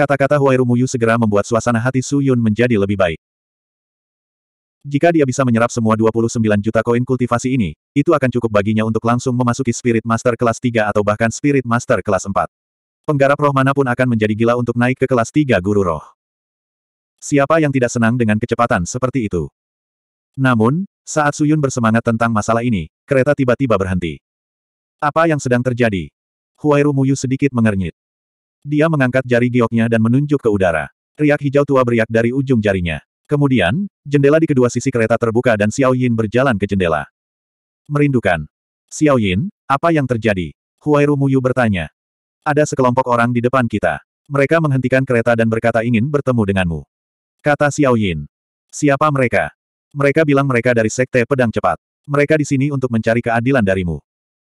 Kata-kata Huai Rumuyu segera membuat suasana hati Su Yun menjadi lebih baik. Jika dia bisa menyerap semua 29 juta koin kultivasi ini, itu akan cukup baginya untuk langsung memasuki Spirit Master kelas 3 atau bahkan Spirit Master kelas 4. Penggarap roh manapun akan menjadi gila untuk naik ke kelas 3 guru roh. Siapa yang tidak senang dengan kecepatan seperti itu? Namun, saat Su Yun bersemangat tentang masalah ini, kereta tiba-tiba berhenti. Apa yang sedang terjadi? Huairu Muyu sedikit mengernyit. Dia mengangkat jari gioknya dan menunjuk ke udara. Riak hijau tua beriak dari ujung jarinya. Kemudian, jendela di kedua sisi kereta terbuka dan Xiao Yin berjalan ke jendela. Merindukan. Xiao Yin, apa yang terjadi? Huairu Muyu bertanya. Ada sekelompok orang di depan kita. Mereka menghentikan kereta dan berkata ingin bertemu denganmu. Kata Xiao Yin. Siapa mereka? Mereka bilang mereka dari Sekte Pedang Cepat. Mereka di sini untuk mencari keadilan darimu.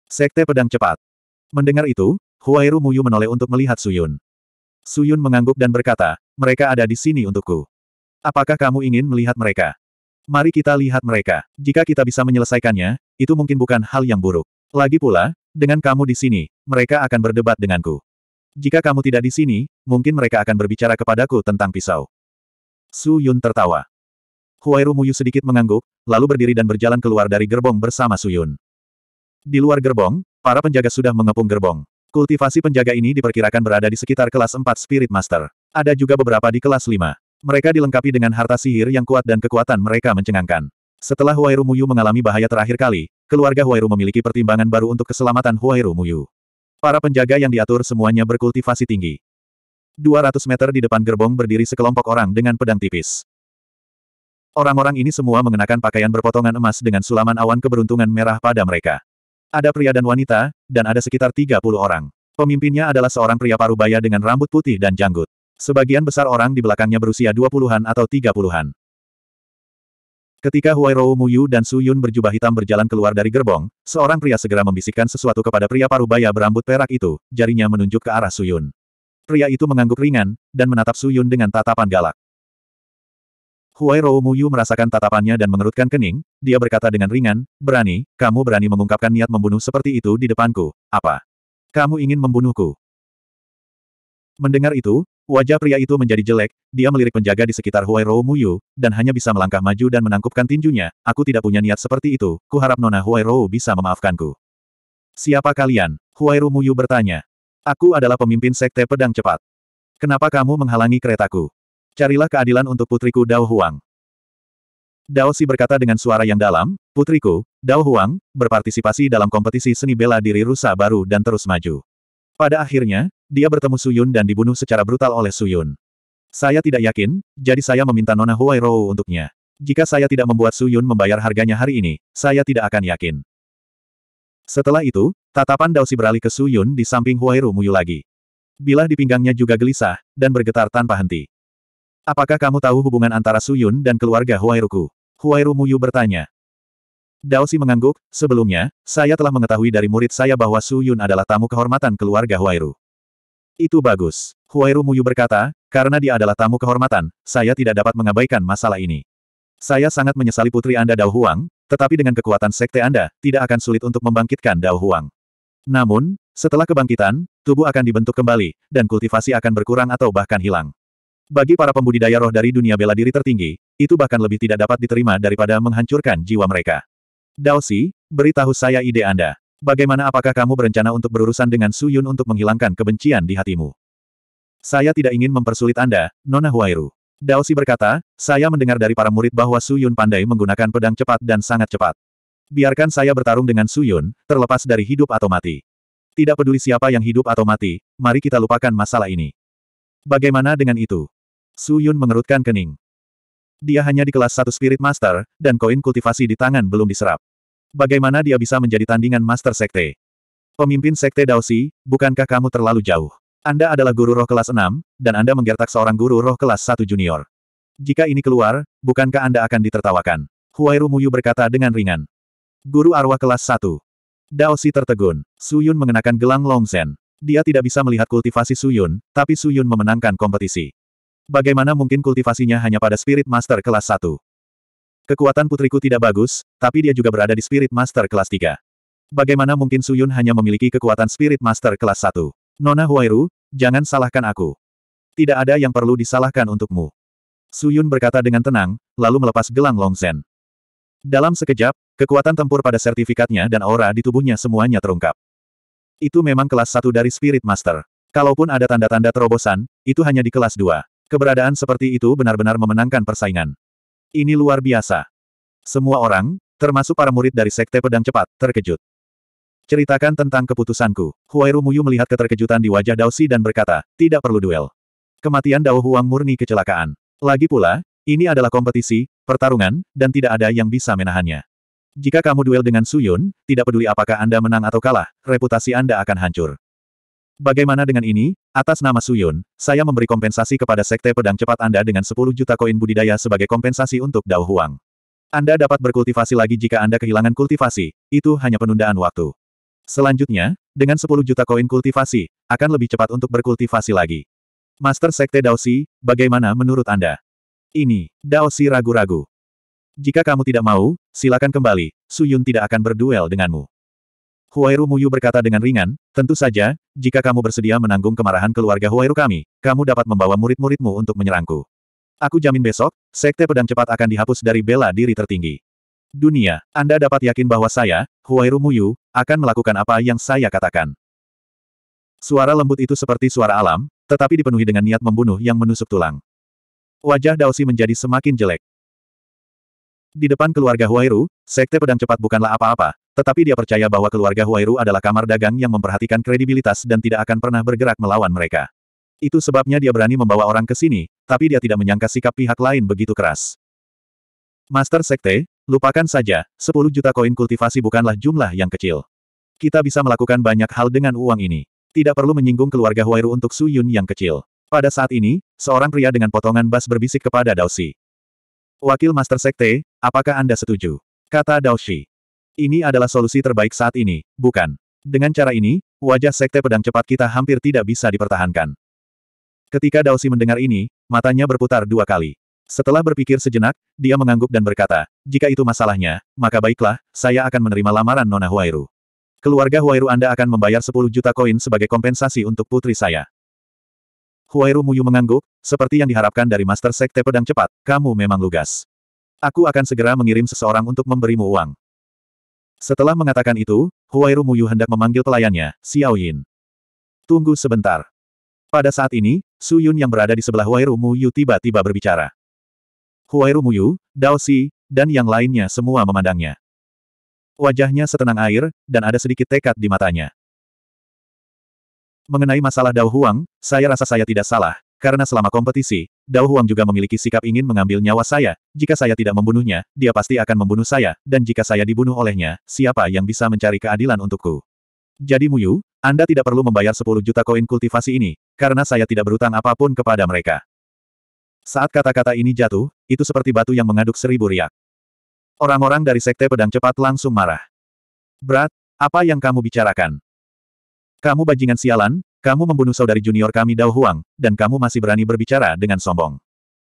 Sekte Pedang Cepat. Mendengar itu, Huairu Muyu menoleh untuk melihat Suyun. Suyun mengangguk dan berkata, mereka ada di sini untukku. Apakah kamu ingin melihat mereka? Mari kita lihat mereka. Jika kita bisa menyelesaikannya, itu mungkin bukan hal yang buruk. Lagi pula, dengan kamu di sini, mereka akan berdebat denganku. Jika kamu tidak di sini, mungkin mereka akan berbicara kepadaku tentang pisau. Su Yun tertawa. Huairu Muyu sedikit mengangguk, lalu berdiri dan berjalan keluar dari gerbong bersama Su Yun. Di luar gerbong, para penjaga sudah mengepung gerbong. Kultivasi penjaga ini diperkirakan berada di sekitar kelas 4 Spirit Master. Ada juga beberapa di kelas 5. Mereka dilengkapi dengan harta sihir yang kuat dan kekuatan mereka mencengangkan. Setelah Huairu Muyu mengalami bahaya terakhir kali, keluarga Huairu memiliki pertimbangan baru untuk keselamatan Huairu Muyu. Para penjaga yang diatur semuanya berkultivasi tinggi. 200 meter di depan gerbong berdiri sekelompok orang dengan pedang tipis. Orang-orang ini semua mengenakan pakaian berpotongan emas dengan sulaman awan keberuntungan merah pada mereka. Ada pria dan wanita, dan ada sekitar 30 orang. Pemimpinnya adalah seorang pria parubaya dengan rambut putih dan janggut. Sebagian besar orang di belakangnya berusia 20-an atau 30-an. Ketika Huai Rou Muyu dan Su Yun berjubah hitam berjalan keluar dari gerbong, seorang pria segera membisikkan sesuatu kepada pria parubaya berambut perak itu, jarinya menunjuk ke arah Su Yun. Pria itu mengangguk ringan, dan menatap Su Yun dengan tatapan galak. Huai Muyu merasakan tatapannya dan mengerutkan kening, dia berkata dengan ringan, berani, kamu berani mengungkapkan niat membunuh seperti itu di depanku, apa? Kamu ingin membunuhku? Mendengar itu, wajah pria itu menjadi jelek, dia melirik penjaga di sekitar Huai Muyu, dan hanya bisa melangkah maju dan menangkupkan tinjunya, aku tidak punya niat seperti itu, kuharap Nona Huai bisa memaafkanku. Siapa kalian? Huai Muyu bertanya. Aku adalah pemimpin sekte pedang cepat. Kenapa kamu menghalangi keretaku? Carilah keadilan untuk putriku Dao Huang. Dao Si berkata dengan suara yang dalam, Putriku, Dao Huang, berpartisipasi dalam kompetisi seni bela diri rusa baru dan terus maju. Pada akhirnya, dia bertemu Suyun dan dibunuh secara brutal oleh Suyun. Saya tidak yakin, jadi saya meminta Nona Huai Rou untuknya. Jika saya tidak membuat Suyun membayar harganya hari ini, saya tidak akan yakin. Setelah itu, tatapan Dao Si beralih ke Suyun di samping Rou Muyu lagi. Bilah di pinggangnya juga gelisah, dan bergetar tanpa henti. Apakah kamu tahu hubungan antara Suyun dan keluarga Huairuku? Huairu Muyu bertanya. Daosi mengangguk, sebelumnya, saya telah mengetahui dari murid saya bahwa Suyun adalah tamu kehormatan keluarga Huairu. Itu bagus. Huairu Muyu berkata, karena dia adalah tamu kehormatan, saya tidak dapat mengabaikan masalah ini. Saya sangat menyesali putri Anda Dao Huang, tetapi dengan kekuatan sekte Anda, tidak akan sulit untuk membangkitkan Dao Huang. Namun, setelah kebangkitan, tubuh akan dibentuk kembali, dan kultivasi akan berkurang atau bahkan hilang. Bagi para pembudidaya roh dari dunia bela diri tertinggi, itu bahkan lebih tidak dapat diterima daripada menghancurkan jiwa mereka. Daosi, beritahu saya ide Anda. Bagaimana apakah kamu berencana untuk berurusan dengan Su Yun untuk menghilangkan kebencian di hatimu? Saya tidak ingin mempersulit Anda, Nona Huairu. Daosi berkata, saya mendengar dari para murid bahwa Su Yun pandai menggunakan pedang cepat dan sangat cepat. Biarkan saya bertarung dengan Su Yun, terlepas dari hidup atau mati. Tidak peduli siapa yang hidup atau mati, mari kita lupakan masalah ini. Bagaimana dengan itu? Su Yun mengerutkan kening. Dia hanya di kelas satu Spirit Master, dan koin kultivasi di tangan belum diserap. Bagaimana dia bisa menjadi tandingan Master Sekte? Pemimpin Sekte Daosi, bukankah kamu terlalu jauh? Anda adalah guru roh kelas 6, dan Anda menggertak seorang guru roh kelas satu junior. Jika ini keluar, bukankah Anda akan ditertawakan? Huairu Muyu berkata dengan ringan. Guru arwah kelas 1. Daosi tertegun. Suyun mengenakan gelang Longzen. Dia tidak bisa melihat kultivasi Suyun, tapi Suyun memenangkan kompetisi. Bagaimana mungkin kultivasinya hanya pada Spirit Master kelas 1? Kekuatan putriku tidak bagus, tapi dia juga berada di Spirit Master kelas 3. Bagaimana mungkin Suyun hanya memiliki kekuatan Spirit Master kelas 1? Nona Huairu, jangan salahkan aku. Tidak ada yang perlu disalahkan untukmu. Suyun berkata dengan tenang, lalu melepas gelang Longzhen. Dalam sekejap, kekuatan tempur pada sertifikatnya dan aura di tubuhnya semuanya terungkap. Itu memang kelas 1 dari Spirit Master. Kalaupun ada tanda-tanda terobosan, itu hanya di kelas 2. Keberadaan seperti itu benar-benar memenangkan persaingan. Ini luar biasa. Semua orang, termasuk para murid dari Sekte Pedang Cepat, terkejut. Ceritakan tentang keputusanku. Huairu Muyu melihat keterkejutan di wajah Daosi dan berkata, tidak perlu duel. Kematian Dao Huang murni kecelakaan. Lagi pula, ini adalah kompetisi, pertarungan, dan tidak ada yang bisa menahannya. Jika kamu duel dengan Suyun, tidak peduli apakah Anda menang atau kalah, reputasi Anda akan hancur. Bagaimana dengan ini? Atas nama Suyun, saya memberi kompensasi kepada Sekte Pedang Cepat Anda dengan 10 juta koin budidaya sebagai kompensasi untuk Dao Huang. Anda dapat berkultivasi lagi jika Anda kehilangan kultivasi, itu hanya penundaan waktu. Selanjutnya, dengan 10 juta koin kultivasi, akan lebih cepat untuk berkultivasi lagi. Master Sekte Dao Si, bagaimana menurut Anda? Ini, Dao Si ragu-ragu. Jika kamu tidak mau, silakan kembali, Suyun tidak akan berduel denganmu. Huairu Muyu berkata dengan ringan, tentu saja, jika kamu bersedia menanggung kemarahan keluarga Huairu kami, kamu dapat membawa murid-muridmu untuk menyerangku. Aku jamin besok, sekte pedang cepat akan dihapus dari bela diri tertinggi. Dunia, Anda dapat yakin bahwa saya, Huairu Muyu, akan melakukan apa yang saya katakan. Suara lembut itu seperti suara alam, tetapi dipenuhi dengan niat membunuh yang menusuk tulang. Wajah Daosi menjadi semakin jelek. Di depan keluarga Huairu, Sekte Pedang Cepat bukanlah apa-apa, tetapi dia percaya bahwa keluarga Huairu adalah kamar dagang yang memperhatikan kredibilitas dan tidak akan pernah bergerak melawan mereka. Itu sebabnya dia berani membawa orang ke sini, tapi dia tidak menyangka sikap pihak lain begitu keras. Master Sekte, lupakan saja, 10 juta koin kultivasi bukanlah jumlah yang kecil. Kita bisa melakukan banyak hal dengan uang ini. Tidak perlu menyinggung keluarga Huairu untuk Su Yun yang kecil. Pada saat ini, seorang pria dengan potongan bas berbisik kepada Dao Wakil Master Sekte, Apakah Anda setuju? Kata Daoshi. Ini adalah solusi terbaik saat ini, bukan? Dengan cara ini, wajah sekte pedang cepat kita hampir tidak bisa dipertahankan. Ketika Daoshi mendengar ini, matanya berputar dua kali. Setelah berpikir sejenak, dia mengangguk dan berkata, jika itu masalahnya, maka baiklah, saya akan menerima lamaran Nona Huairu. Keluarga Huairu Anda akan membayar 10 juta koin sebagai kompensasi untuk putri saya. Huairu Muyu mengangguk, seperti yang diharapkan dari Master Sekte Pedang Cepat, kamu memang lugas. Aku akan segera mengirim seseorang untuk memberimu uang. Setelah mengatakan itu, Huairu Muyu hendak memanggil pelayannya, Xiao Yin. Tunggu sebentar. Pada saat ini, Su Yun yang berada di sebelah Huairu Muyu tiba-tiba berbicara. Huairu Muyu, Dao Si, dan yang lainnya semua memandangnya. Wajahnya setenang air, dan ada sedikit tekad di matanya. Mengenai masalah Dao Huang, saya rasa saya tidak salah, karena selama kompetisi, Dao Huang juga memiliki sikap ingin mengambil nyawa saya, jika saya tidak membunuhnya, dia pasti akan membunuh saya, dan jika saya dibunuh olehnya, siapa yang bisa mencari keadilan untukku? Jadi Muyu, Anda tidak perlu membayar 10 juta koin kultivasi ini, karena saya tidak berutang apapun kepada mereka. Saat kata-kata ini jatuh, itu seperti batu yang mengaduk seribu riak. Orang-orang dari Sekte Pedang Cepat langsung marah. Berat, apa yang kamu bicarakan? Kamu bajingan sialan, kamu membunuh saudari junior kami Dao Huang, dan kamu masih berani berbicara dengan sombong.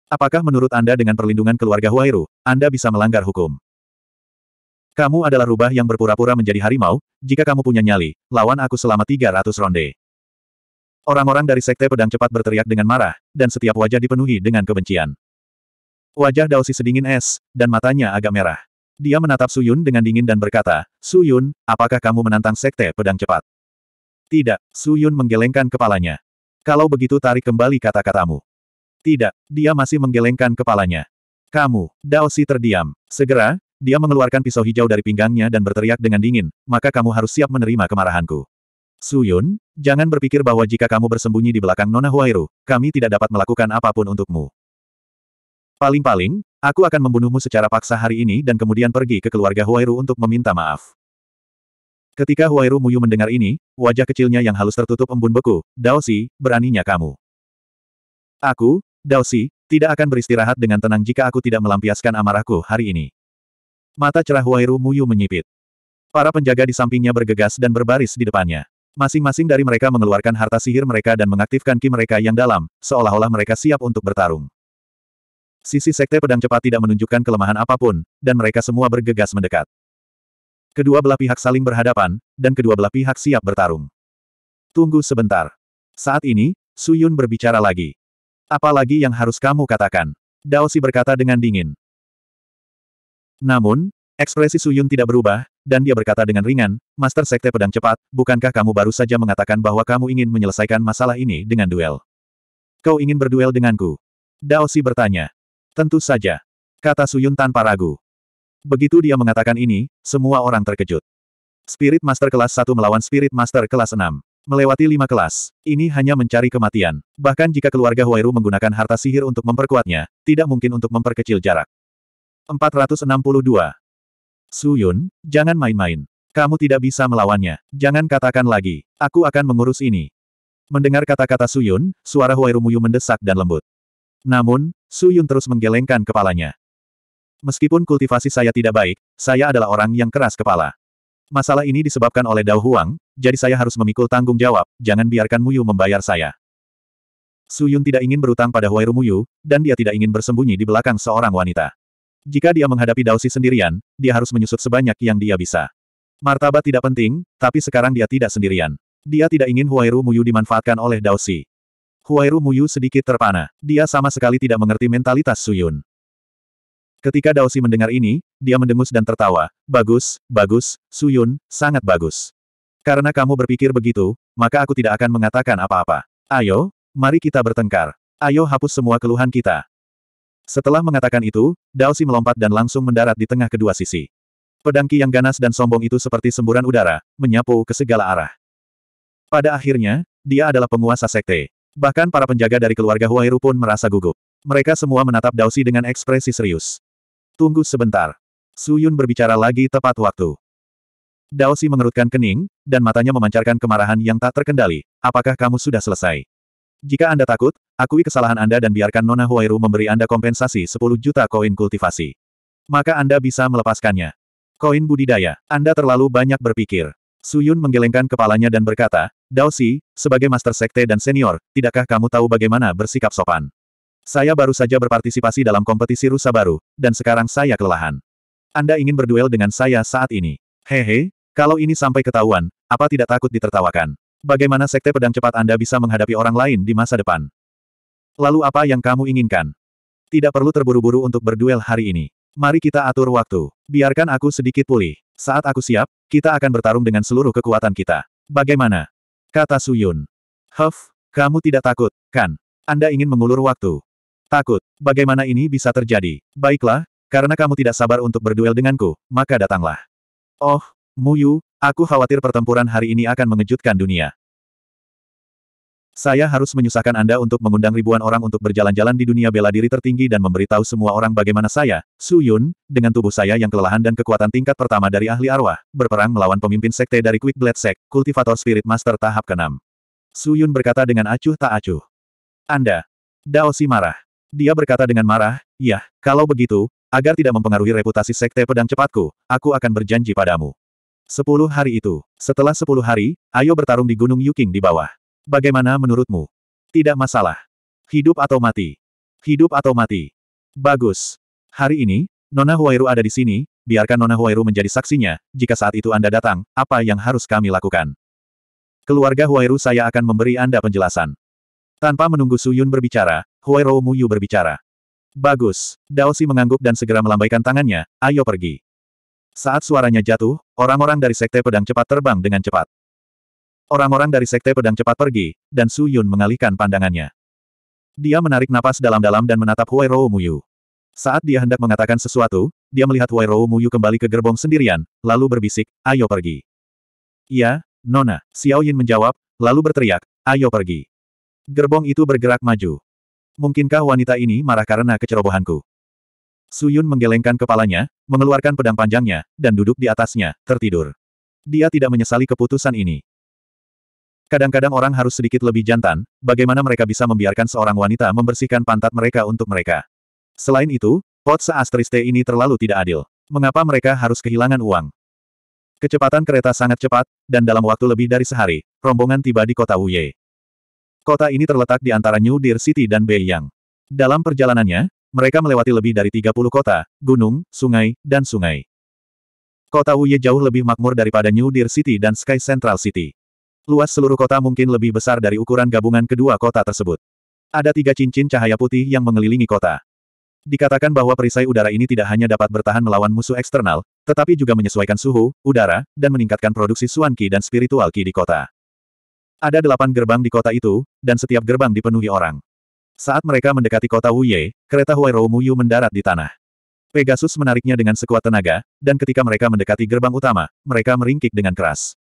Apakah menurut Anda dengan perlindungan keluarga Huairu, Anda bisa melanggar hukum? Kamu adalah rubah yang berpura-pura menjadi harimau, jika kamu punya nyali, lawan aku selama 300 ronde. Orang-orang dari Sekte Pedang Cepat berteriak dengan marah, dan setiap wajah dipenuhi dengan kebencian. Wajah Daosi sedingin es, dan matanya agak merah. Dia menatap Suyun dengan dingin dan berkata, Suyun, apakah kamu menantang Sekte Pedang Cepat? Tidak, Su Yun menggelengkan kepalanya. Kalau begitu tarik kembali kata-katamu. Tidak, dia masih menggelengkan kepalanya. Kamu, Dao Si terdiam. Segera, dia mengeluarkan pisau hijau dari pinggangnya dan berteriak dengan dingin, maka kamu harus siap menerima kemarahanku. Su Yun, jangan berpikir bahwa jika kamu bersembunyi di belakang Nona Huairu, kami tidak dapat melakukan apapun untukmu. Paling-paling, aku akan membunuhmu secara paksa hari ini dan kemudian pergi ke keluarga Huairu untuk meminta maaf. Ketika Huairu Muyu mendengar ini, wajah kecilnya yang halus tertutup embun beku, Daosi, beraninya kamu. Aku, Daosi, tidak akan beristirahat dengan tenang jika aku tidak melampiaskan amarahku hari ini. Mata cerah Huairu Muyu menyipit. Para penjaga di sampingnya bergegas dan berbaris di depannya. Masing-masing dari mereka mengeluarkan harta sihir mereka dan mengaktifkan ki mereka yang dalam, seolah-olah mereka siap untuk bertarung. Sisi sekte pedang cepat tidak menunjukkan kelemahan apapun, dan mereka semua bergegas mendekat. Kedua belah pihak saling berhadapan, dan kedua belah pihak siap bertarung. Tunggu sebentar. Saat ini, Su Yun berbicara lagi. Apa lagi yang harus kamu katakan? Dao Si berkata dengan dingin. Namun, ekspresi Su Yun tidak berubah, dan dia berkata dengan ringan, Master Sekte Pedang Cepat, bukankah kamu baru saja mengatakan bahwa kamu ingin menyelesaikan masalah ini dengan duel? Kau ingin berduel denganku? Dao Si bertanya. Tentu saja. Kata Su Yun tanpa ragu. Begitu dia mengatakan ini, semua orang terkejut. Spirit Master kelas 1 melawan Spirit Master kelas 6. Melewati lima kelas. Ini hanya mencari kematian. Bahkan jika keluarga Huairu menggunakan harta sihir untuk memperkuatnya, tidak mungkin untuk memperkecil jarak. 462. Suyun, jangan main-main. Kamu tidak bisa melawannya. Jangan katakan lagi. Aku akan mengurus ini. Mendengar kata-kata Suyun, suara Huairu Muyu mendesak dan lembut. Namun, Suyun terus menggelengkan kepalanya. Meskipun kultivasi saya tidak baik, saya adalah orang yang keras kepala. Masalah ini disebabkan oleh Dao Huang, jadi saya harus memikul tanggung jawab, jangan biarkan Muyu membayar saya. Su Yun tidak ingin berutang pada Huairu Muyu, dan dia tidak ingin bersembunyi di belakang seorang wanita. Jika dia menghadapi Dao Si sendirian, dia harus menyusut sebanyak yang dia bisa. Martabat tidak penting, tapi sekarang dia tidak sendirian. Dia tidak ingin Huairu Muyu dimanfaatkan oleh Dao Si. Huairu Muyu sedikit terpana. Dia sama sekali tidak mengerti mentalitas Su Yun. Ketika Daosi mendengar ini, dia mendengus dan tertawa. Bagus, bagus, Suyun, sangat bagus. Karena kamu berpikir begitu, maka aku tidak akan mengatakan apa-apa. Ayo, mari kita bertengkar. Ayo hapus semua keluhan kita. Setelah mengatakan itu, Daosi melompat dan langsung mendarat di tengah kedua sisi. Pedangki yang ganas dan sombong itu seperti semburan udara, menyapu ke segala arah. Pada akhirnya, dia adalah penguasa sekte. Bahkan para penjaga dari keluarga Huairu pun merasa gugup. Mereka semua menatap Daosi dengan ekspresi serius. Tunggu sebentar. Suyun berbicara lagi tepat waktu. Daosi mengerutkan kening, dan matanya memancarkan kemarahan yang tak terkendali. Apakah kamu sudah selesai? Jika Anda takut, akui kesalahan Anda dan biarkan Nona Huairu memberi Anda kompensasi 10 juta koin kultivasi. Maka Anda bisa melepaskannya. Koin budidaya, Anda terlalu banyak berpikir. Suyun menggelengkan kepalanya dan berkata, Daosi, sebagai master sekte dan senior, tidakkah kamu tahu bagaimana bersikap sopan? Saya baru saja berpartisipasi dalam kompetisi rusa baru, dan sekarang saya kelelahan. Anda ingin berduel dengan saya saat ini? Hehe, kalau ini sampai ketahuan, apa tidak takut ditertawakan? Bagaimana sekte pedang cepat Anda bisa menghadapi orang lain di masa depan? Lalu apa yang kamu inginkan? Tidak perlu terburu-buru untuk berduel hari ini. Mari kita atur waktu. Biarkan aku sedikit pulih. Saat aku siap, kita akan bertarung dengan seluruh kekuatan kita. Bagaimana? Kata Suyun. Huff, kamu tidak takut, kan? Anda ingin mengulur waktu. Takut, bagaimana ini bisa terjadi? Baiklah, karena kamu tidak sabar untuk berduel denganku, maka datanglah. Oh, Muyu, aku khawatir pertempuran hari ini akan mengejutkan dunia. Saya harus menyusahkan Anda untuk mengundang ribuan orang untuk berjalan-jalan di dunia bela diri tertinggi dan memberitahu semua orang bagaimana saya, Su Yun, dengan tubuh saya yang kelelahan dan kekuatan tingkat pertama dari ahli arwah, berperang melawan pemimpin sekte dari Quick Blade Sect, kultivator spirit master tahap ke-6. Su Yun berkata dengan acuh tak acuh. Anda. Dao marah. Dia berkata dengan marah, "Ya, kalau begitu, agar tidak mempengaruhi reputasi sekte pedang cepatku, aku akan berjanji padamu. Sepuluh hari itu. Setelah sepuluh hari, ayo bertarung di Gunung Yuking di bawah. Bagaimana menurutmu? Tidak masalah. Hidup atau mati? Hidup atau mati? Bagus. Hari ini, Nona Huairu ada di sini, biarkan Nona Huairu menjadi saksinya, jika saat itu Anda datang, apa yang harus kami lakukan? Keluarga Huairu saya akan memberi Anda penjelasan. Tanpa menunggu Suyun berbicara, Mu Yu berbicara. Bagus. Daosi mengangguk dan segera melambaikan tangannya, ayo pergi. Saat suaranya jatuh, orang-orang dari Sekte Pedang Cepat terbang dengan cepat. Orang-orang dari Sekte Pedang Cepat pergi, dan Su Yun mengalihkan pandangannya. Dia menarik napas dalam-dalam dan menatap Mu Yu. Saat dia hendak mengatakan sesuatu, dia melihat Mu Yu kembali ke gerbong sendirian, lalu berbisik, ayo pergi. Iya, Nona, Xiao Yin menjawab, lalu berteriak, ayo pergi. Gerbong itu bergerak maju. Mungkinkah wanita ini marah karena kecerobohanku? Suyun menggelengkan kepalanya, mengeluarkan pedang panjangnya, dan duduk di atasnya, tertidur. Dia tidak menyesali keputusan ini. Kadang-kadang orang harus sedikit lebih jantan, bagaimana mereka bisa membiarkan seorang wanita membersihkan pantat mereka untuk mereka. Selain itu, pot seastriste ini terlalu tidak adil. Mengapa mereka harus kehilangan uang? Kecepatan kereta sangat cepat, dan dalam waktu lebih dari sehari, rombongan tiba di kota Wuyei. Kota ini terletak di antara New Deer City dan Beiyang. Dalam perjalanannya, mereka melewati lebih dari 30 kota, gunung, sungai, dan sungai. Kota Wuye jauh lebih makmur daripada New Deer City dan Sky Central City. Luas seluruh kota mungkin lebih besar dari ukuran gabungan kedua kota tersebut. Ada tiga cincin cahaya putih yang mengelilingi kota. Dikatakan bahwa perisai udara ini tidak hanya dapat bertahan melawan musuh eksternal, tetapi juga menyesuaikan suhu, udara, dan meningkatkan produksi suanki dan spiritual ki di kota. Ada delapan gerbang di kota itu, dan setiap gerbang dipenuhi orang. Saat mereka mendekati kota Wuye, kereta Huairou Muyu mendarat di tanah. Pegasus menariknya dengan sekuat tenaga, dan ketika mereka mendekati gerbang utama, mereka meringkik dengan keras.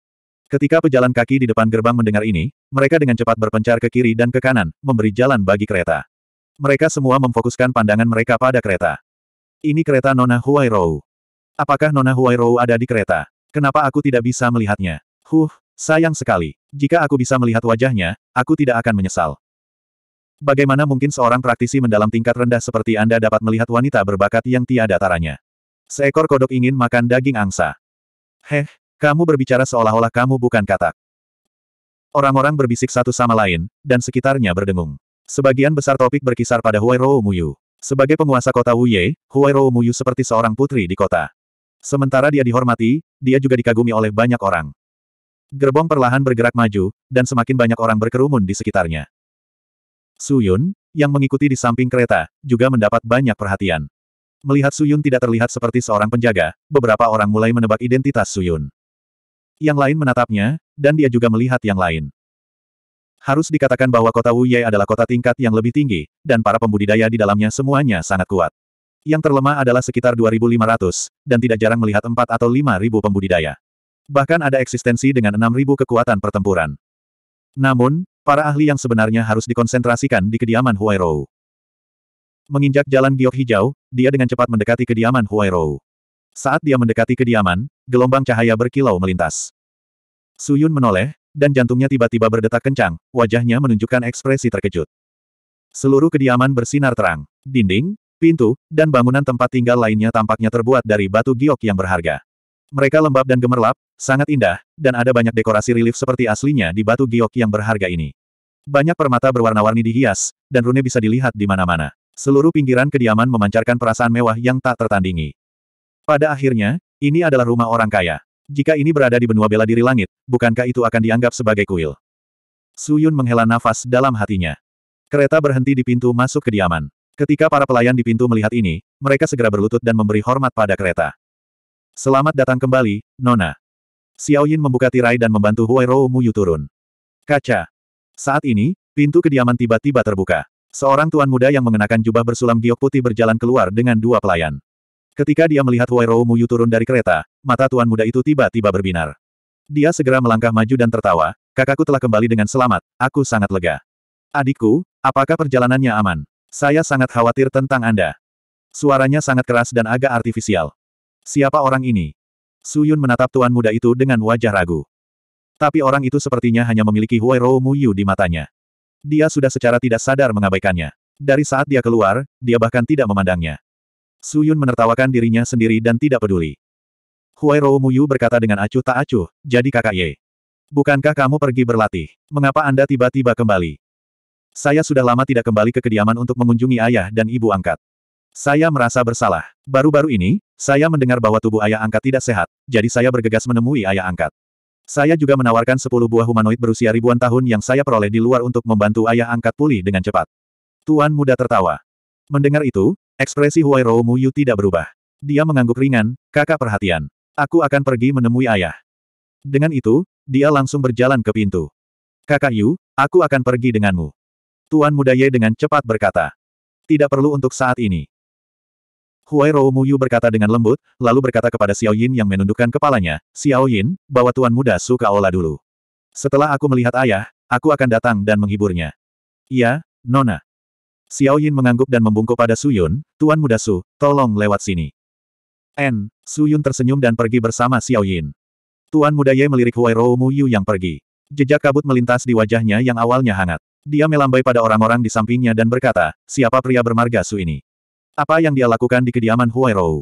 Ketika pejalan kaki di depan gerbang mendengar ini, mereka dengan cepat berpencar ke kiri dan ke kanan, memberi jalan bagi kereta. Mereka semua memfokuskan pandangan mereka pada kereta. Ini kereta Nona Huairou. Apakah Nona Huairou ada di kereta? Kenapa aku tidak bisa melihatnya? Huh, Sayang sekali. Jika aku bisa melihat wajahnya, aku tidak akan menyesal. Bagaimana mungkin seorang praktisi mendalam tingkat rendah seperti Anda dapat melihat wanita berbakat yang tiada taranya? Seekor kodok ingin makan daging angsa. Heh, kamu berbicara seolah-olah kamu bukan katak. Orang-orang berbisik satu sama lain, dan sekitarnya berdengung. Sebagian besar topik berkisar pada Huairou Muyu. Sebagai penguasa kota Wuye, Huairou Muyu seperti seorang putri di kota. Sementara dia dihormati, dia juga dikagumi oleh banyak orang. Gerbong perlahan bergerak maju, dan semakin banyak orang berkerumun di sekitarnya. Suyun, yang mengikuti di samping kereta, juga mendapat banyak perhatian. Melihat Suyun tidak terlihat seperti seorang penjaga, beberapa orang mulai menebak identitas Suyun. Yang lain menatapnya, dan dia juga melihat yang lain. Harus dikatakan bahwa kota Wuye adalah kota tingkat yang lebih tinggi, dan para pembudidaya di dalamnya semuanya sangat kuat. Yang terlemah adalah sekitar 2.500, dan tidak jarang melihat 4 atau 5.000 pembudidaya. Bahkan ada eksistensi dengan 6.000 kekuatan pertempuran. Namun, para ahli yang sebenarnya harus dikonsentrasikan di kediaman Huairou. Menginjak jalan giok hijau, dia dengan cepat mendekati kediaman Huairou. Saat dia mendekati kediaman, gelombang cahaya berkilau melintas. Suyun menoleh, dan jantungnya tiba-tiba berdetak kencang, wajahnya menunjukkan ekspresi terkejut. Seluruh kediaman bersinar terang. Dinding, pintu, dan bangunan tempat tinggal lainnya tampaknya terbuat dari batu giok yang berharga. Mereka lembab dan gemerlap, sangat indah, dan ada banyak dekorasi relief seperti aslinya di batu giok yang berharga ini. Banyak permata berwarna-warni dihias, dan rune bisa dilihat di mana-mana. Seluruh pinggiran kediaman memancarkan perasaan mewah yang tak tertandingi. Pada akhirnya, ini adalah rumah orang kaya. Jika ini berada di benua bela diri langit, bukankah itu akan dianggap sebagai kuil? Suyun menghela nafas dalam hatinya. Kereta berhenti di pintu masuk kediaman. Ketika para pelayan di pintu melihat ini, mereka segera berlutut dan memberi hormat pada kereta. Selamat datang kembali, Nona. Xiao Yin membuka tirai dan membantu Huai Rou Muyu turun. Kaca. Saat ini, pintu kediaman tiba-tiba terbuka. Seorang tuan muda yang mengenakan jubah bersulam giok putih berjalan keluar dengan dua pelayan. Ketika dia melihat Huai Rou Muyu turun dari kereta, mata tuan muda itu tiba-tiba berbinar. Dia segera melangkah maju dan tertawa, kakakku telah kembali dengan selamat, aku sangat lega. Adikku, apakah perjalanannya aman? Saya sangat khawatir tentang Anda. Suaranya sangat keras dan agak artifisial. Siapa orang ini? Su Yun menatap tuan muda itu dengan wajah ragu. Tapi orang itu sepertinya hanya memiliki Huai Mu Yu di matanya. Dia sudah secara tidak sadar mengabaikannya. Dari saat dia keluar, dia bahkan tidak memandangnya. Su Yun menertawakan dirinya sendiri dan tidak peduli. Huai Mu Yu berkata dengan acuh tak acuh, jadi kakak Ye. Bukankah kamu pergi berlatih? Mengapa Anda tiba-tiba kembali? Saya sudah lama tidak kembali ke kediaman untuk mengunjungi ayah dan ibu angkat. Saya merasa bersalah. Baru-baru ini, saya mendengar bahwa tubuh ayah angkat tidak sehat, jadi saya bergegas menemui ayah angkat. Saya juga menawarkan 10 buah humanoid berusia ribuan tahun yang saya peroleh di luar untuk membantu ayah angkat pulih dengan cepat. Tuan muda tertawa. Mendengar itu, ekspresi Huai Rou Muyu tidak berubah. Dia mengangguk ringan, kakak perhatian. Aku akan pergi menemui ayah. Dengan itu, dia langsung berjalan ke pintu. Kakak Yu, aku akan pergi denganmu. Tuan muda Ye dengan cepat berkata. Tidak perlu untuk saat ini. Huai Rou Muyu berkata dengan lembut, lalu berkata kepada Xiao Yin yang menundukkan kepalanya, Xiao Yin, bawa tuan muda suka olah dulu. Setelah aku melihat ayah, aku akan datang dan menghiburnya. Iya, Nona. Xiao Yin mengangguk dan membungkuk pada Su Yun, Tuan Muda Su, tolong lewat sini. En, Su Yun tersenyum dan pergi bersama Xiao Yin. Tuan Muda Ye melirik Huai Rou Muyu yang pergi. Jejak kabut melintas di wajahnya yang awalnya hangat. Dia melambai pada orang-orang di sampingnya dan berkata, siapa pria bermarga Su ini? Apa yang dia lakukan di kediaman Huairou?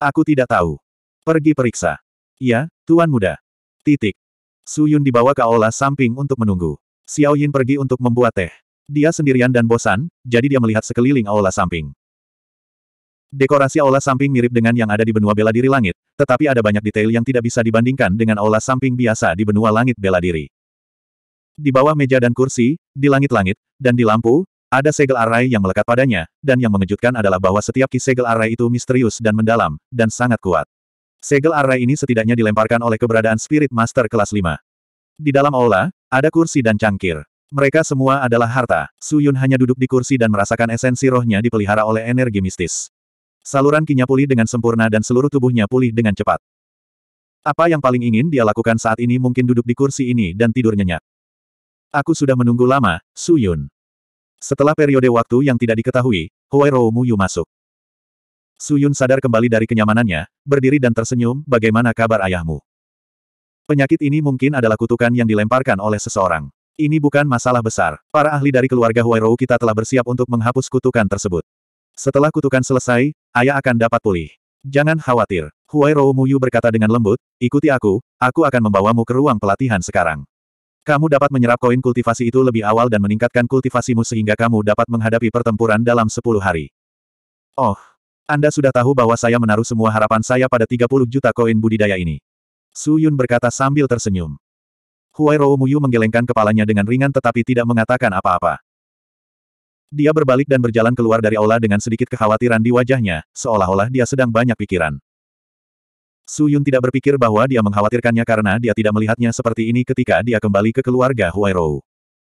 Aku tidak tahu. Pergi periksa. Ya, Tuan Muda. Titik. Su Yun dibawa ke aula samping untuk menunggu. Xiao Yin pergi untuk membuat teh. Dia sendirian dan bosan, jadi dia melihat sekeliling aula samping. Dekorasi aula samping mirip dengan yang ada di benua bela diri langit, tetapi ada banyak detail yang tidak bisa dibandingkan dengan aula samping biasa di benua langit bela diri. Di bawah meja dan kursi, di langit-langit, dan di lampu, ada segel array yang melekat padanya, dan yang mengejutkan adalah bahwa setiap ki segel array itu misterius dan mendalam, dan sangat kuat. Segel array ini setidaknya dilemparkan oleh keberadaan Spirit Master kelas 5. Di dalam aula, ada kursi dan cangkir. Mereka semua adalah harta. Su Yun hanya duduk di kursi dan merasakan esensi rohnya dipelihara oleh energi mistis. Saluran kinya pulih dengan sempurna dan seluruh tubuhnya pulih dengan cepat. Apa yang paling ingin dia lakukan saat ini mungkin duduk di kursi ini dan tidur nyenyak. Aku sudah menunggu lama, Su Yun. Setelah periode waktu yang tidak diketahui, Huai Mu Yu masuk. Suyun sadar kembali dari kenyamanannya, berdiri dan tersenyum, bagaimana kabar ayahmu? Penyakit ini mungkin adalah kutukan yang dilemparkan oleh seseorang. Ini bukan masalah besar. Para ahli dari keluarga Huai Rou kita telah bersiap untuk menghapus kutukan tersebut. Setelah kutukan selesai, ayah akan dapat pulih. Jangan khawatir. Huai Mu Muyu berkata dengan lembut, ikuti aku, aku akan membawamu ke ruang pelatihan sekarang. Kamu dapat menyerap koin kultivasi itu lebih awal dan meningkatkan kultivasimu sehingga kamu dapat menghadapi pertempuran dalam 10 hari. Oh, Anda sudah tahu bahwa saya menaruh semua harapan saya pada 30 juta koin budidaya ini. Su Yun berkata sambil tersenyum. Huai Rou Muyu menggelengkan kepalanya dengan ringan tetapi tidak mengatakan apa-apa. Dia berbalik dan berjalan keluar dari aula dengan sedikit kekhawatiran di wajahnya, seolah-olah dia sedang banyak pikiran. Su Yun tidak berpikir bahwa dia mengkhawatirkannya karena dia tidak melihatnya seperti ini ketika dia kembali ke keluarga Huairou.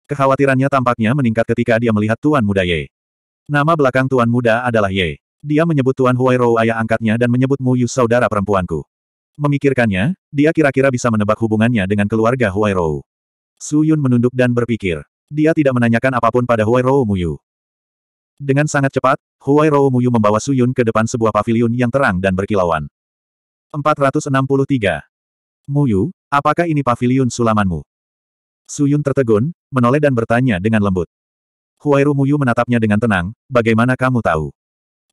Kekhawatirannya tampaknya meningkat ketika dia melihat Tuan Muda Ye. Nama belakang Tuan Muda adalah Ye. Dia menyebut Tuan Huairou ayah angkatnya dan menyebut Mu Yu saudara perempuanku. Memikirkannya, dia kira-kira bisa menebak hubungannya dengan keluarga Huairou. Su Yun menunduk dan berpikir. Dia tidak menanyakan apapun pada Mu Yu. Dengan sangat cepat, Mu Yu membawa Su Yun ke depan sebuah paviliun yang terang dan berkilauan. 463. Muyu, apakah ini pavilion sulamanmu? Suyun tertegun, menoleh dan bertanya dengan lembut. Huairu Muyu menatapnya dengan tenang, bagaimana kamu tahu?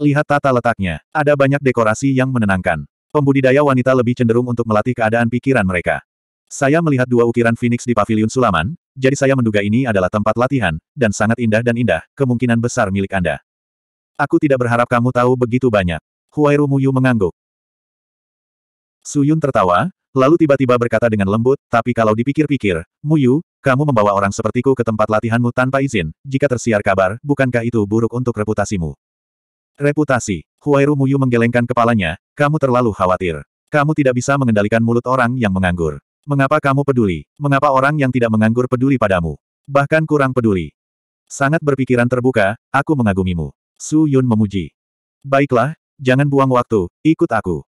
Lihat tata letaknya, ada banyak dekorasi yang menenangkan. Pembudidaya wanita lebih cenderung untuk melatih keadaan pikiran mereka. Saya melihat dua ukiran Phoenix di pavilion sulaman, jadi saya menduga ini adalah tempat latihan, dan sangat indah dan indah, kemungkinan besar milik Anda. Aku tidak berharap kamu tahu begitu banyak. Huairu Muyu mengangguk. Su Yun tertawa, lalu tiba-tiba berkata dengan lembut, tapi kalau dipikir-pikir, Mu Yu, kamu membawa orang sepertiku ke tempat latihanmu tanpa izin, jika tersiar kabar, bukankah itu buruk untuk reputasimu? Reputasi, Huairu Mu Yu menggelengkan kepalanya, kamu terlalu khawatir. Kamu tidak bisa mengendalikan mulut orang yang menganggur. Mengapa kamu peduli? Mengapa orang yang tidak menganggur peduli padamu? Bahkan kurang peduli. Sangat berpikiran terbuka, aku mengagumimu. Su Yun memuji. Baiklah, jangan buang waktu, ikut aku.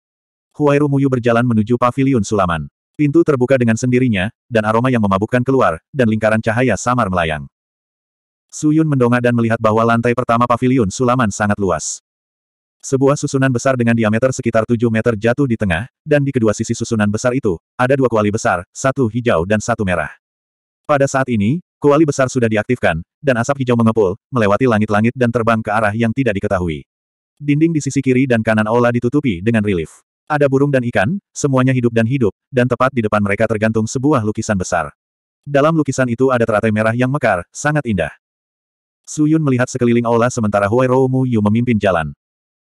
Huairu Muyu berjalan menuju paviliun sulaman. Pintu terbuka dengan sendirinya, dan aroma yang memabukkan keluar, dan lingkaran cahaya samar melayang. Suyun mendongak dan melihat bahwa lantai pertama paviliun sulaman sangat luas. Sebuah susunan besar dengan diameter sekitar 7 meter jatuh di tengah, dan di kedua sisi susunan besar itu, ada dua kuali besar, satu hijau dan satu merah. Pada saat ini, kuali besar sudah diaktifkan, dan asap hijau mengepul, melewati langit-langit dan terbang ke arah yang tidak diketahui. Dinding di sisi kiri dan kanan aula ditutupi dengan relief. Ada burung dan ikan, semuanya hidup dan hidup, dan tepat di depan mereka tergantung sebuah lukisan besar. Dalam lukisan itu ada teratai merah yang mekar, sangat indah. Su Yun melihat sekeliling aula sementara Huai Rou Mu Yu memimpin jalan.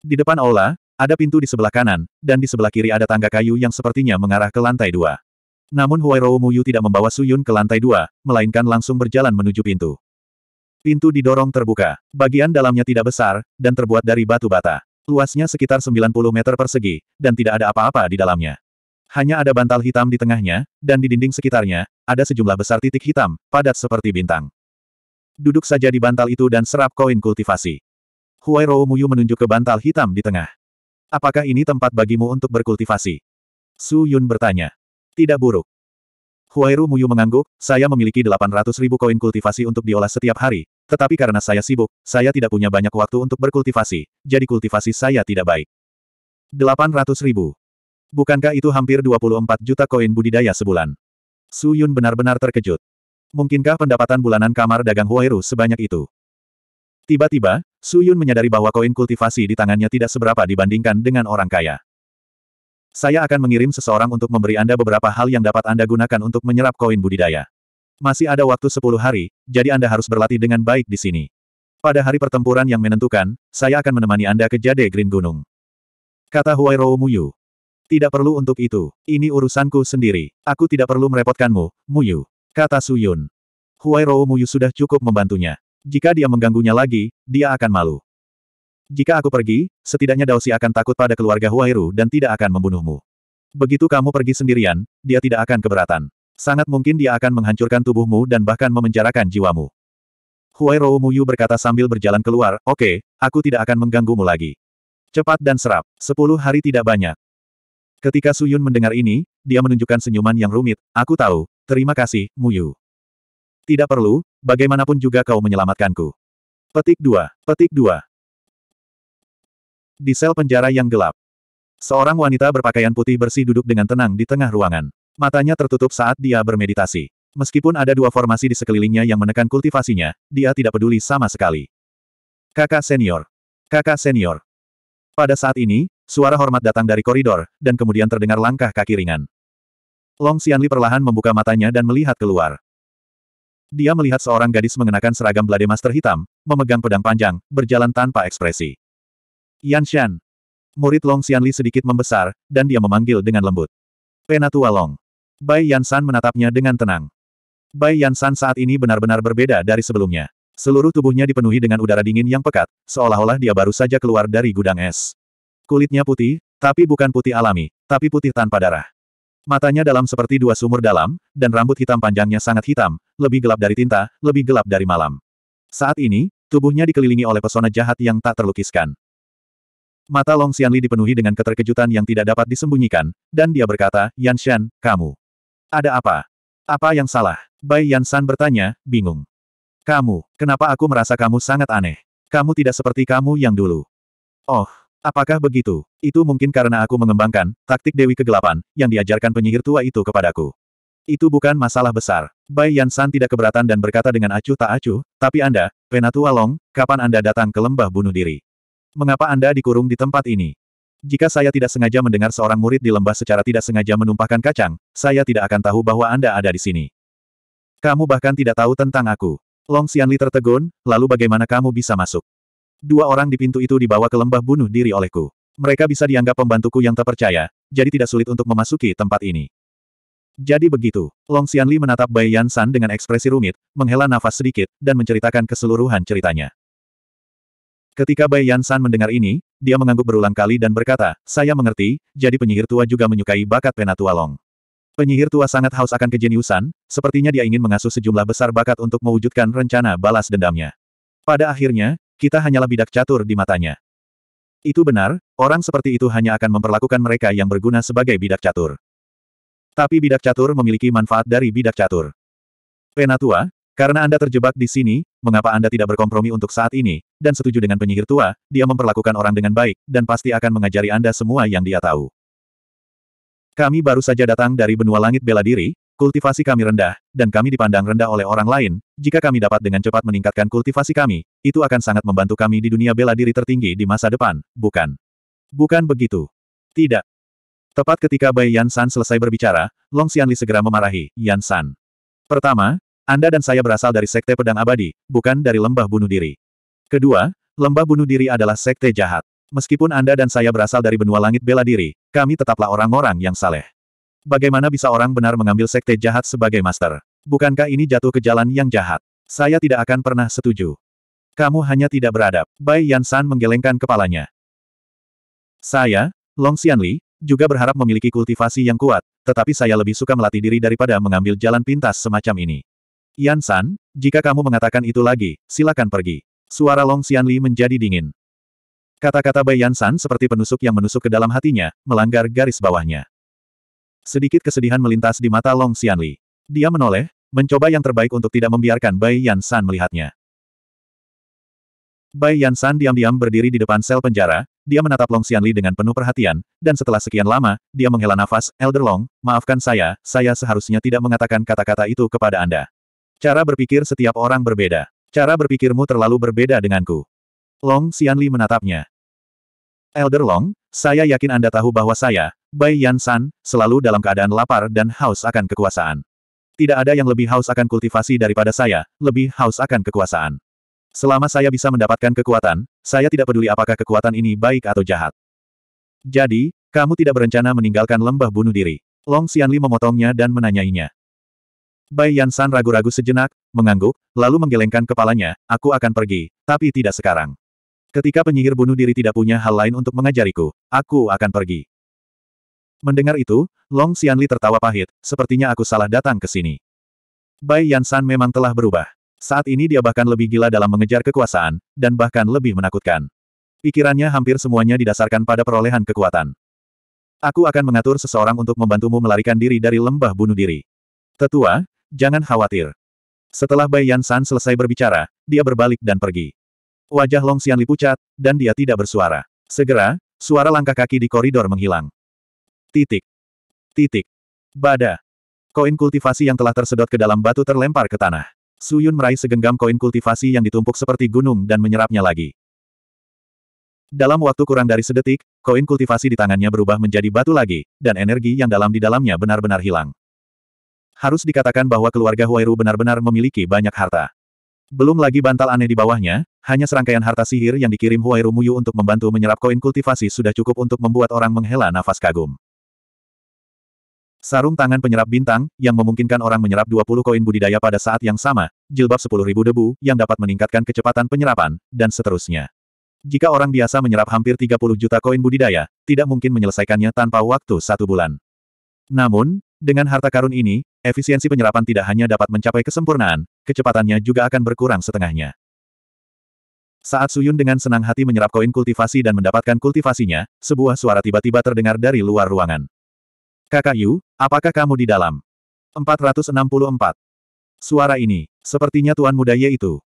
Di depan aula, ada pintu di sebelah kanan, dan di sebelah kiri ada tangga kayu yang sepertinya mengarah ke lantai dua. Namun Huai Rou Mu Yu tidak membawa Su Yun ke lantai dua, melainkan langsung berjalan menuju pintu. Pintu didorong terbuka. Bagian dalamnya tidak besar, dan terbuat dari batu bata. Luasnya sekitar 90 meter persegi, dan tidak ada apa-apa di dalamnya. Hanya ada bantal hitam di tengahnya, dan di dinding sekitarnya, ada sejumlah besar titik hitam, padat seperti bintang. Duduk saja di bantal itu dan serap koin kultivasi. Huai Rou Muyu menunjuk ke bantal hitam di tengah. Apakah ini tempat bagimu untuk berkultivasi? Su Yun bertanya. Tidak buruk. Huairu Muyu mengangguk, saya memiliki 800 ribu koin kultivasi untuk diolah setiap hari, tetapi karena saya sibuk, saya tidak punya banyak waktu untuk berkultivasi, jadi kultivasi saya tidak baik. 800 ribu. Bukankah itu hampir 24 juta koin budidaya sebulan? Su Yun benar-benar terkejut. Mungkinkah pendapatan bulanan kamar dagang Huairu sebanyak itu? Tiba-tiba, Su Yun menyadari bahwa koin kultivasi di tangannya tidak seberapa dibandingkan dengan orang kaya. Saya akan mengirim seseorang untuk memberi Anda beberapa hal yang dapat Anda gunakan untuk menyerap koin budidaya. Masih ada waktu 10 hari, jadi Anda harus berlatih dengan baik di sini. Pada hari pertempuran yang menentukan, saya akan menemani Anda ke Jade Green Gunung. Kata Huai Rou Muyu. Tidak perlu untuk itu. Ini urusanku sendiri. Aku tidak perlu merepotkanmu, Muyu. Kata Suyun. Rou Muyu sudah cukup membantunya. Jika dia mengganggunya lagi, dia akan malu. Jika aku pergi, setidaknya Daosi akan takut pada keluarga Huairu dan tidak akan membunuhmu. Begitu kamu pergi sendirian, dia tidak akan keberatan. Sangat mungkin dia akan menghancurkan tubuhmu dan bahkan memenjarakan jiwamu. Huairu Muyu berkata sambil berjalan keluar, oke, okay, aku tidak akan mengganggumu lagi. Cepat dan serap, sepuluh hari tidak banyak. Ketika Suyun mendengar ini, dia menunjukkan senyuman yang rumit, aku tahu, terima kasih, Muyu. Tidak perlu, bagaimanapun juga kau menyelamatkanku. Petik 2, petik 2. Di sel penjara yang gelap. Seorang wanita berpakaian putih bersih duduk dengan tenang di tengah ruangan. Matanya tertutup saat dia bermeditasi. Meskipun ada dua formasi di sekelilingnya yang menekan kultivasinya, dia tidak peduli sama sekali. Kakak senior. Kakak senior. Pada saat ini, suara hormat datang dari koridor, dan kemudian terdengar langkah kaki ringan. Long Xianli perlahan membuka matanya dan melihat keluar. Dia melihat seorang gadis mengenakan seragam blade master hitam, memegang pedang panjang, berjalan tanpa ekspresi. Yan Shan. Murid Long Xianli sedikit membesar, dan dia memanggil dengan lembut. Penatua Long. Bai Yansan menatapnya dengan tenang. Bai Yansan saat ini benar-benar berbeda dari sebelumnya. Seluruh tubuhnya dipenuhi dengan udara dingin yang pekat, seolah-olah dia baru saja keluar dari gudang es. Kulitnya putih, tapi bukan putih alami, tapi putih tanpa darah. Matanya dalam seperti dua sumur dalam, dan rambut hitam panjangnya sangat hitam, lebih gelap dari tinta, lebih gelap dari malam. Saat ini, tubuhnya dikelilingi oleh pesona jahat yang tak terlukiskan. Mata Long Xianli dipenuhi dengan keterkejutan yang tidak dapat disembunyikan, dan dia berkata, Yan Shan, kamu. Ada apa? Apa yang salah? Bai Yan San bertanya, bingung. Kamu, kenapa aku merasa kamu sangat aneh? Kamu tidak seperti kamu yang dulu. Oh, apakah begitu? Itu mungkin karena aku mengembangkan, taktik Dewi Kegelapan, yang diajarkan penyihir tua itu kepadaku. Itu bukan masalah besar. Bai Yan San tidak keberatan dan berkata dengan acuh tak acuh, tapi Anda, Penatua Long, kapan Anda datang ke lembah bunuh diri? Mengapa Anda dikurung di tempat ini? Jika saya tidak sengaja mendengar seorang murid di lembah secara tidak sengaja menumpahkan kacang, saya tidak akan tahu bahwa Anda ada di sini. Kamu bahkan tidak tahu tentang aku. Long Xianli tertegun, lalu bagaimana kamu bisa masuk? Dua orang di pintu itu dibawa ke lembah bunuh diri olehku. Mereka bisa dianggap pembantuku yang terpercaya, jadi tidak sulit untuk memasuki tempat ini. Jadi begitu, Long Xianli menatap Bai Yan San dengan ekspresi rumit, menghela nafas sedikit, dan menceritakan keseluruhan ceritanya. Ketika Bai Yansan mendengar ini, dia mengangguk berulang kali dan berkata, saya mengerti, jadi penyihir tua juga menyukai bakat Penatua Long. Penyihir tua sangat haus akan kejeniusan, sepertinya dia ingin mengasuh sejumlah besar bakat untuk mewujudkan rencana balas dendamnya. Pada akhirnya, kita hanyalah bidak catur di matanya. Itu benar, orang seperti itu hanya akan memperlakukan mereka yang berguna sebagai bidak catur. Tapi bidak catur memiliki manfaat dari bidak catur. Penatua, karena Anda terjebak di sini, mengapa Anda tidak berkompromi untuk saat ini, dan setuju dengan penyihir tua, dia memperlakukan orang dengan baik, dan pasti akan mengajari Anda semua yang dia tahu. Kami baru saja datang dari benua langit bela diri, kultivasi kami rendah, dan kami dipandang rendah oleh orang lain, jika kami dapat dengan cepat meningkatkan kultivasi kami, itu akan sangat membantu kami di dunia bela diri tertinggi di masa depan, bukan? Bukan begitu. Tidak. Tepat ketika Bai Yan San selesai berbicara, Long Xianli segera memarahi, Yan San. Pertama, anda dan saya berasal dari sekte pedang abadi, bukan dari lembah bunuh diri. Kedua, lembah bunuh diri adalah sekte jahat. Meskipun Anda dan saya berasal dari benua langit bela diri, kami tetaplah orang-orang yang saleh. Bagaimana bisa orang benar mengambil sekte jahat sebagai master? Bukankah ini jatuh ke jalan yang jahat? Saya tidak akan pernah setuju. Kamu hanya tidak beradab. Bai Yansan menggelengkan kepalanya. Saya, Long Xianli, juga berharap memiliki kultivasi yang kuat, tetapi saya lebih suka melatih diri daripada mengambil jalan pintas semacam ini. Yan San, jika kamu mengatakan itu lagi, silakan pergi. Suara Long Xianli menjadi dingin. Kata-kata Bai Yan San seperti penusuk yang menusuk ke dalam hatinya, melanggar garis bawahnya. Sedikit kesedihan melintas di mata Long Xianli. Dia menoleh, mencoba yang terbaik untuk tidak membiarkan Bai Yan San melihatnya. Bai Yan San diam-diam berdiri di depan sel penjara, dia menatap Long Xianli dengan penuh perhatian, dan setelah sekian lama, dia menghela nafas, Elder Long, maafkan saya, saya seharusnya tidak mengatakan kata-kata itu kepada Anda. Cara berpikir setiap orang berbeda. Cara berpikirmu terlalu berbeda denganku. Long Xianli menatapnya. Elder Long, saya yakin Anda tahu bahwa saya, Bai Yan San, selalu dalam keadaan lapar dan haus akan kekuasaan. Tidak ada yang lebih haus akan kultivasi daripada saya, lebih haus akan kekuasaan. Selama saya bisa mendapatkan kekuatan, saya tidak peduli apakah kekuatan ini baik atau jahat. Jadi, kamu tidak berencana meninggalkan lembah bunuh diri. Long Xianli memotongnya dan menanyainya. Bai Yansan ragu-ragu sejenak, mengangguk, lalu menggelengkan kepalanya, aku akan pergi, tapi tidak sekarang. Ketika penyihir bunuh diri tidak punya hal lain untuk mengajariku, aku akan pergi. Mendengar itu, Long Xianli tertawa pahit, sepertinya aku salah datang ke sini. Bai Yansan memang telah berubah. Saat ini dia bahkan lebih gila dalam mengejar kekuasaan, dan bahkan lebih menakutkan. Pikirannya hampir semuanya didasarkan pada perolehan kekuatan. Aku akan mengatur seseorang untuk membantumu melarikan diri dari lembah bunuh diri. Tetua, jangan khawatir. Setelah Bai Yan San selesai berbicara, dia berbalik dan pergi. Wajah Long Xianli pucat, dan dia tidak bersuara. Segera, suara langkah kaki di koridor menghilang. Titik. Titik. Bada. Koin kultivasi yang telah tersedot ke dalam batu terlempar ke tanah. Su Yun meraih segenggam koin kultivasi yang ditumpuk seperti gunung dan menyerapnya lagi. Dalam waktu kurang dari sedetik, koin kultivasi di tangannya berubah menjadi batu lagi, dan energi yang dalam di dalamnya benar-benar hilang harus dikatakan bahwa keluarga Huairu benar-benar memiliki banyak harta. Belum lagi bantal aneh di bawahnya, hanya serangkaian harta sihir yang dikirim Huairu Muyu untuk membantu menyerap koin kultivasi sudah cukup untuk membuat orang menghela nafas kagum. Sarung tangan penyerap bintang, yang memungkinkan orang menyerap 20 koin budidaya pada saat yang sama, jilbab 10.000 debu, yang dapat meningkatkan kecepatan penyerapan, dan seterusnya. Jika orang biasa menyerap hampir 30 juta koin budidaya, tidak mungkin menyelesaikannya tanpa waktu satu bulan. Namun, dengan harta karun ini, efisiensi penyerapan tidak hanya dapat mencapai kesempurnaan, kecepatannya juga akan berkurang setengahnya. Saat Suyun dengan senang hati menyerap koin kultivasi dan mendapatkan kultivasinya, sebuah suara tiba-tiba terdengar dari luar ruangan. Kakak Yu, apakah kamu di dalam? 464. Suara ini, sepertinya Tuan Muda Ye itu.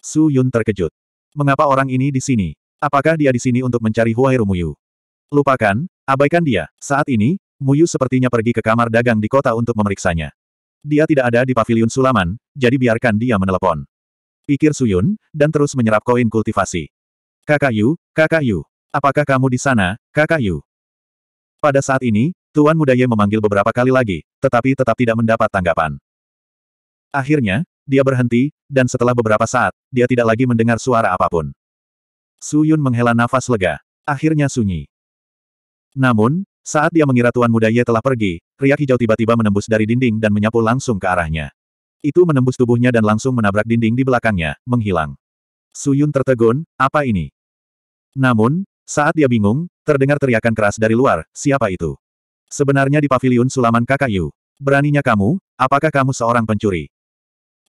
Su Yun terkejut. Mengapa orang ini di sini? Apakah dia di sini untuk mencari Huai Lupakan, abaikan dia. Saat ini, Muyu sepertinya pergi ke kamar dagang di kota untuk memeriksanya. Dia tidak ada di pavilion sulaman, jadi biarkan dia menelepon. Pikir Suyun, dan terus menyerap koin kultivasi. Kakak Yu, Kakak Yu, apakah kamu di sana, Kakak Yu? Pada saat ini, Tuan Muda Ye memanggil beberapa kali lagi, tetapi tetap tidak mendapat tanggapan. Akhirnya, dia berhenti, dan setelah beberapa saat, dia tidak lagi mendengar suara apapun. Suyun menghela nafas lega. Akhirnya sunyi. Namun, saat dia mengira Tuan Muda Ye telah pergi, riak hijau tiba-tiba menembus dari dinding dan menyapu langsung ke arahnya. Itu menembus tubuhnya dan langsung menabrak dinding di belakangnya, menghilang. Suyun tertegun, apa ini? Namun, saat dia bingung, terdengar teriakan keras dari luar, siapa itu? Sebenarnya di pavilion sulaman kakak Yu. Beraninya kamu, apakah kamu seorang pencuri?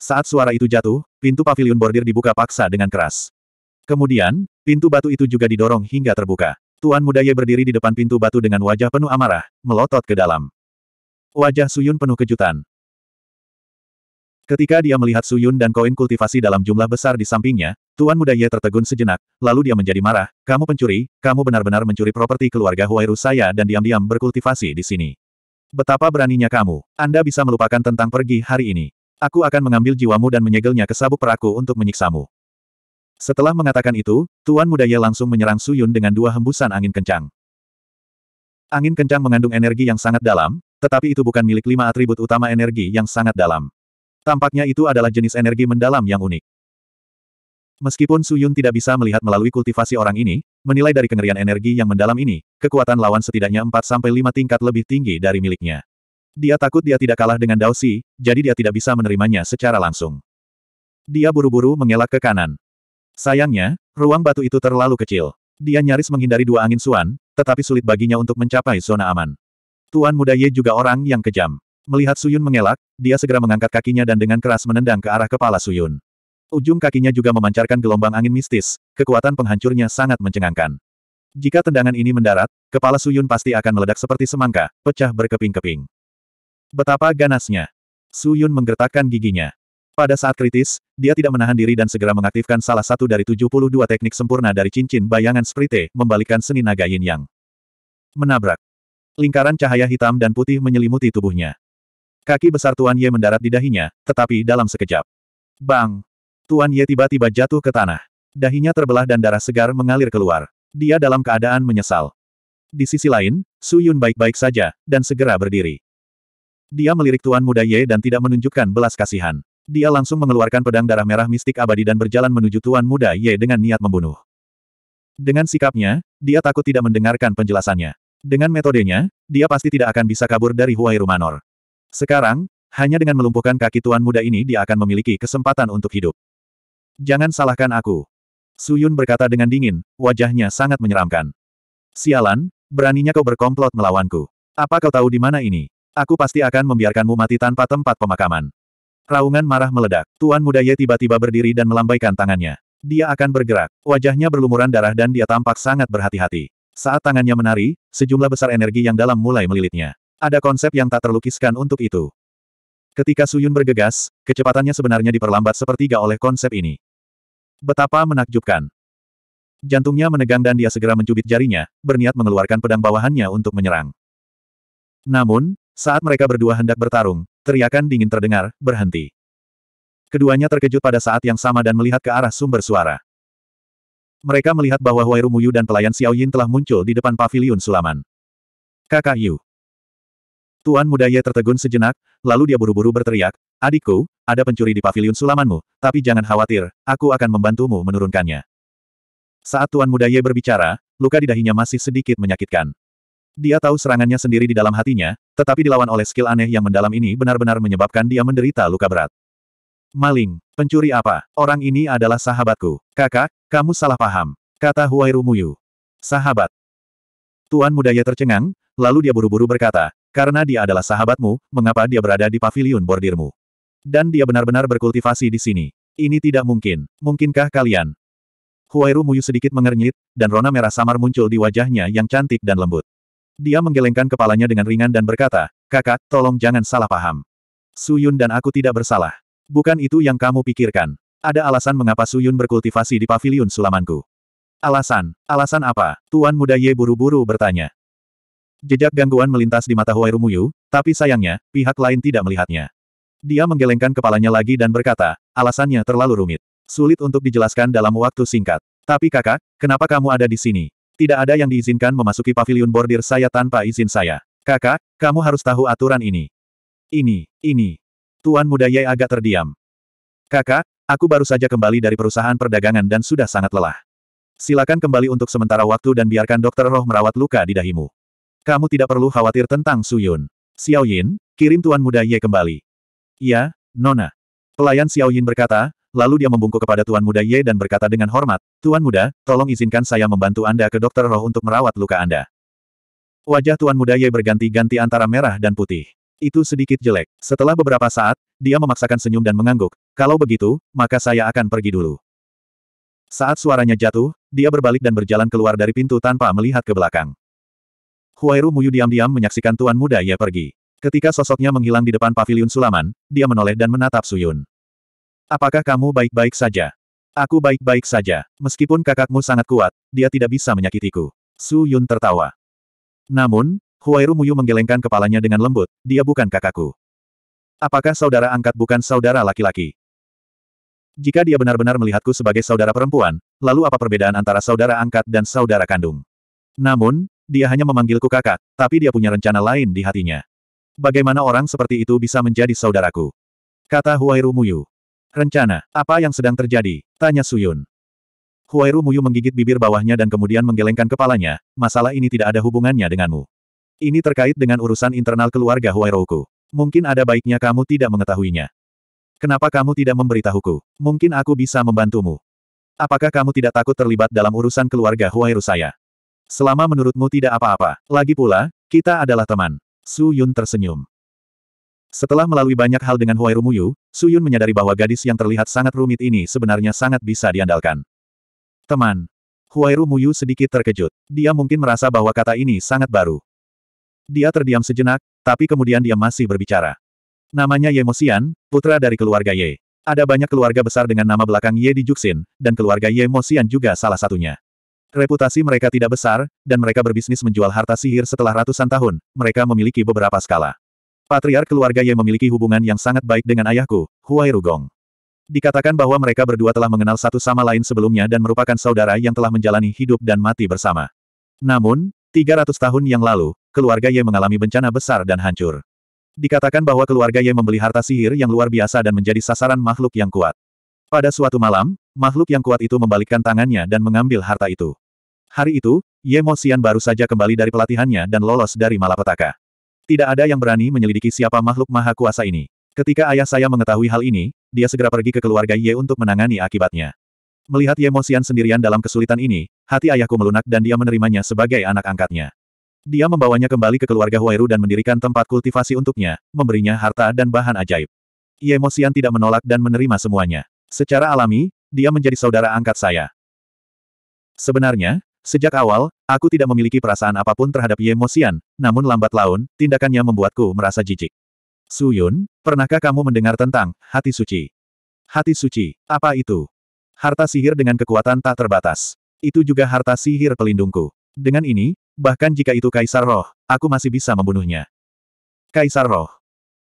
Saat suara itu jatuh, pintu pavilion bordir dibuka paksa dengan keras. Kemudian, pintu batu itu juga didorong hingga terbuka. Tuan muda Ye berdiri di depan pintu batu dengan wajah penuh amarah, melotot ke dalam. Wajah Suyun penuh kejutan. Ketika dia melihat Suyun dan koin kultivasi dalam jumlah besar di sampingnya, Tuan Muda Ye tertegun sejenak, lalu dia menjadi marah, kamu pencuri, kamu benar-benar mencuri properti keluarga Huairu saya dan diam-diam berkultivasi di sini. Betapa beraninya kamu, Anda bisa melupakan tentang pergi hari ini. Aku akan mengambil jiwamu dan menyegelnya ke sabuk peraku untuk menyiksamu. Setelah mengatakan itu, Tuan Muda Ye langsung menyerang Su Yun dengan dua hembusan angin kencang. Angin kencang mengandung energi yang sangat dalam, tetapi itu bukan milik lima atribut utama energi yang sangat dalam. Tampaknya itu adalah jenis energi mendalam yang unik. Meskipun Su Yun tidak bisa melihat melalui kultivasi orang ini, menilai dari kengerian energi yang mendalam ini, kekuatan lawan setidaknya 4-5 tingkat lebih tinggi dari miliknya. Dia takut dia tidak kalah dengan Dao Si, jadi dia tidak bisa menerimanya secara langsung. Dia buru-buru mengelak ke kanan. Sayangnya, ruang batu itu terlalu kecil. Dia nyaris menghindari dua angin suan, tetapi sulit baginya untuk mencapai zona aman. Tuan muda Ye juga orang yang kejam. Melihat Suyun mengelak, dia segera mengangkat kakinya dan dengan keras menendang ke arah kepala Suyun. Ujung kakinya juga memancarkan gelombang angin mistis, kekuatan penghancurnya sangat mencengangkan. Jika tendangan ini mendarat, kepala Suyun pasti akan meledak seperti semangka, pecah berkeping-keping. Betapa ganasnya. Suyun menggertakkan giginya. Pada saat kritis, dia tidak menahan diri dan segera mengaktifkan salah satu dari 72 teknik sempurna dari cincin bayangan sprite, membalikkan seni naga yin yang. Menabrak. Lingkaran cahaya hitam dan putih menyelimuti tubuhnya. Kaki besar Tuan Ye mendarat di dahinya, tetapi dalam sekejap. Bang! Tuan Ye tiba-tiba jatuh ke tanah. Dahinya terbelah dan darah segar mengalir keluar. Dia dalam keadaan menyesal. Di sisi lain, Su Yun baik-baik saja, dan segera berdiri. Dia melirik Tuan Muda Ye dan tidak menunjukkan belas kasihan. Dia langsung mengeluarkan pedang darah merah mistik abadi dan berjalan menuju Tuan Muda Ye dengan niat membunuh. Dengan sikapnya, dia takut tidak mendengarkan penjelasannya. Dengan metodenya, dia pasti tidak akan bisa kabur dari Huai Rumanor. Sekarang, hanya dengan melumpuhkan kaki Tuan Muda ini dia akan memiliki kesempatan untuk hidup. Jangan salahkan aku. Suyun berkata dengan dingin, wajahnya sangat menyeramkan. Sialan, beraninya kau berkomplot melawanku. Apa kau tahu di mana ini? Aku pasti akan membiarkanmu mati tanpa tempat pemakaman. Raungan marah meledak. Tuan muda Ye tiba-tiba berdiri dan melambaikan tangannya. Dia akan bergerak. Wajahnya berlumuran darah dan dia tampak sangat berhati-hati. Saat tangannya menari, sejumlah besar energi yang dalam mulai melilitnya. Ada konsep yang tak terlukiskan untuk itu. Ketika Suyun bergegas, kecepatannya sebenarnya diperlambat sepertiga oleh konsep ini. Betapa menakjubkan. Jantungnya menegang dan dia segera mencubit jarinya, berniat mengeluarkan pedang bawahannya untuk menyerang. Namun, saat mereka berdua hendak bertarung, teriakan dingin terdengar, berhenti. Keduanya terkejut pada saat yang sama dan melihat ke arah sumber suara. Mereka melihat bahwa Huairu Muyu dan pelayan Xiao Yin telah muncul di depan paviliun sulaman. Kakak Yu. Tuan muda Ye tertegun sejenak, lalu dia buru-buru berteriak, Adikku, ada pencuri di paviliun sulamanmu, tapi jangan khawatir, aku akan membantumu menurunkannya. Saat Tuan muda Ye berbicara, luka di dahinya masih sedikit menyakitkan. Dia tahu serangannya sendiri di dalam hatinya, tetapi dilawan oleh skill aneh yang mendalam ini benar-benar menyebabkan dia menderita luka berat. Maling, pencuri apa? Orang ini adalah sahabatku. Kakak, kamu salah paham. Kata Huairu Muyu. Sahabat. Tuan Mudaya tercengang, lalu dia buru-buru berkata, karena dia adalah sahabatmu, mengapa dia berada di pavilion bordirmu? Dan dia benar-benar berkultivasi di sini. Ini tidak mungkin. Mungkinkah kalian? Huairu Muyu sedikit mengernyit, dan rona merah samar muncul di wajahnya yang cantik dan lembut. Dia menggelengkan kepalanya dengan ringan dan berkata, kakak, tolong jangan salah paham. Suyun dan aku tidak bersalah. Bukan itu yang kamu pikirkan. Ada alasan mengapa Suyun berkultivasi di Paviliun sulamanku. Alasan, alasan apa? Tuan muda Ye buru-buru bertanya. Jejak gangguan melintas di mata Huai Rumuyu, tapi sayangnya, pihak lain tidak melihatnya. Dia menggelengkan kepalanya lagi dan berkata, alasannya terlalu rumit. Sulit untuk dijelaskan dalam waktu singkat. Tapi kakak, kenapa kamu ada di sini? Tidak ada yang diizinkan memasuki pavilion bordir saya tanpa izin saya. Kakak, kamu harus tahu aturan ini. Ini, ini. Tuan muda Ye agak terdiam. Kakak, aku baru saja kembali dari perusahaan perdagangan dan sudah sangat lelah. Silakan kembali untuk sementara waktu dan biarkan dokter roh merawat luka di dahimu. Kamu tidak perlu khawatir tentang Suyun. Xiao Yin, kirim Tuan Muda Ye kembali. Ya, Nona. Pelayan Xiao Yin berkata, lalu dia membungkuk kepada Tuan Muda Ye dan berkata dengan hormat, Tuan Muda, tolong izinkan saya membantu Anda ke dokter roh untuk merawat luka Anda. Wajah Tuan Muda Ye berganti-ganti antara merah dan putih. Itu sedikit jelek. Setelah beberapa saat, dia memaksakan senyum dan mengangguk. Kalau begitu, maka saya akan pergi dulu. Saat suaranya jatuh, dia berbalik dan berjalan keluar dari pintu tanpa melihat ke belakang. Huairu Muyu diam-diam menyaksikan Tuan Muda Ye pergi. Ketika sosoknya menghilang di depan pavilion sulaman, dia menoleh dan menatap Suyun. Apakah kamu baik-baik saja? Aku baik-baik saja. Meskipun kakakmu sangat kuat, dia tidak bisa menyakitiku. Su Yun tertawa. Namun, Huairu Muyu menggelengkan kepalanya dengan lembut, dia bukan kakakku. Apakah saudara angkat bukan saudara laki-laki? Jika dia benar-benar melihatku sebagai saudara perempuan, lalu apa perbedaan antara saudara angkat dan saudara kandung? Namun, dia hanya memanggilku kakak, tapi dia punya rencana lain di hatinya. Bagaimana orang seperti itu bisa menjadi saudaraku? Kata Huairu Muyu. Rencana, apa yang sedang terjadi? Tanya Suyun. Huairu Muyu menggigit bibir bawahnya dan kemudian menggelengkan kepalanya, masalah ini tidak ada hubungannya denganmu. Ini terkait dengan urusan internal keluarga Huairuku. Mungkin ada baiknya kamu tidak mengetahuinya. Kenapa kamu tidak memberitahuku? Mungkin aku bisa membantumu. Apakah kamu tidak takut terlibat dalam urusan keluarga Huairu saya? Selama menurutmu tidak apa-apa. Lagi pula, kita adalah teman. Su Yun tersenyum. Setelah melalui banyak hal dengan Huai Rumuyu, Yun menyadari bahwa gadis yang terlihat sangat rumit ini sebenarnya sangat bisa diandalkan. Teman. Huai Rumuyu sedikit terkejut. Dia mungkin merasa bahwa kata ini sangat baru. Dia terdiam sejenak, tapi kemudian dia masih berbicara. Namanya Ye Mosian, putra dari keluarga Ye. Ada banyak keluarga besar dengan nama belakang Ye di Juxin, dan keluarga Ye Mosian juga salah satunya. Reputasi mereka tidak besar, dan mereka berbisnis menjual harta sihir setelah ratusan tahun, mereka memiliki beberapa skala. Patriar keluarga Ye memiliki hubungan yang sangat baik dengan ayahku, Huai Rugong. Dikatakan bahwa mereka berdua telah mengenal satu sama lain sebelumnya dan merupakan saudara yang telah menjalani hidup dan mati bersama. Namun, 300 tahun yang lalu, keluarga Ye mengalami bencana besar dan hancur. Dikatakan bahwa keluarga Ye membeli harta sihir yang luar biasa dan menjadi sasaran makhluk yang kuat. Pada suatu malam, makhluk yang kuat itu membalikkan tangannya dan mengambil harta itu. Hari itu, Ye Mo Xian baru saja kembali dari pelatihannya dan lolos dari malapetaka. Tidak ada yang berani menyelidiki siapa makhluk maha kuasa ini. Ketika ayah saya mengetahui hal ini, dia segera pergi ke keluarga Ye untuk menangani akibatnya. Melihat Ye Mosian sendirian dalam kesulitan ini, hati ayahku melunak dan dia menerimanya sebagai anak angkatnya. Dia membawanya kembali ke keluarga Huairu dan mendirikan tempat kultivasi untuknya, memberinya harta dan bahan ajaib. Ye Mosian tidak menolak dan menerima semuanya. Secara alami, dia menjadi saudara angkat saya. Sebenarnya, Sejak awal, aku tidak memiliki perasaan apapun terhadap Ye Xian, namun lambat laun, tindakannya membuatku merasa jijik. Su Yun, pernahkah kamu mendengar tentang hati suci? Hati suci, apa itu? Harta sihir dengan kekuatan tak terbatas. Itu juga harta sihir pelindungku. Dengan ini, bahkan jika itu Kaisar Roh, aku masih bisa membunuhnya. Kaisar Roh.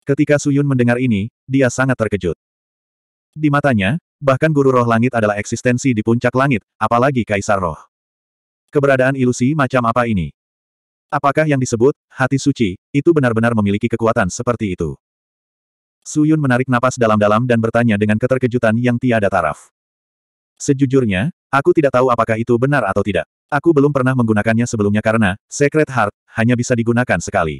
Ketika Su Yun mendengar ini, dia sangat terkejut. Di matanya, bahkan Guru Roh Langit adalah eksistensi di puncak langit, apalagi Kaisar Roh. Keberadaan ilusi macam apa ini? Apakah yang disebut, hati suci, itu benar-benar memiliki kekuatan seperti itu? Suyun menarik napas dalam-dalam dan bertanya dengan keterkejutan yang tiada taraf. Sejujurnya, aku tidak tahu apakah itu benar atau tidak. Aku belum pernah menggunakannya sebelumnya karena, Secret Heart, hanya bisa digunakan sekali.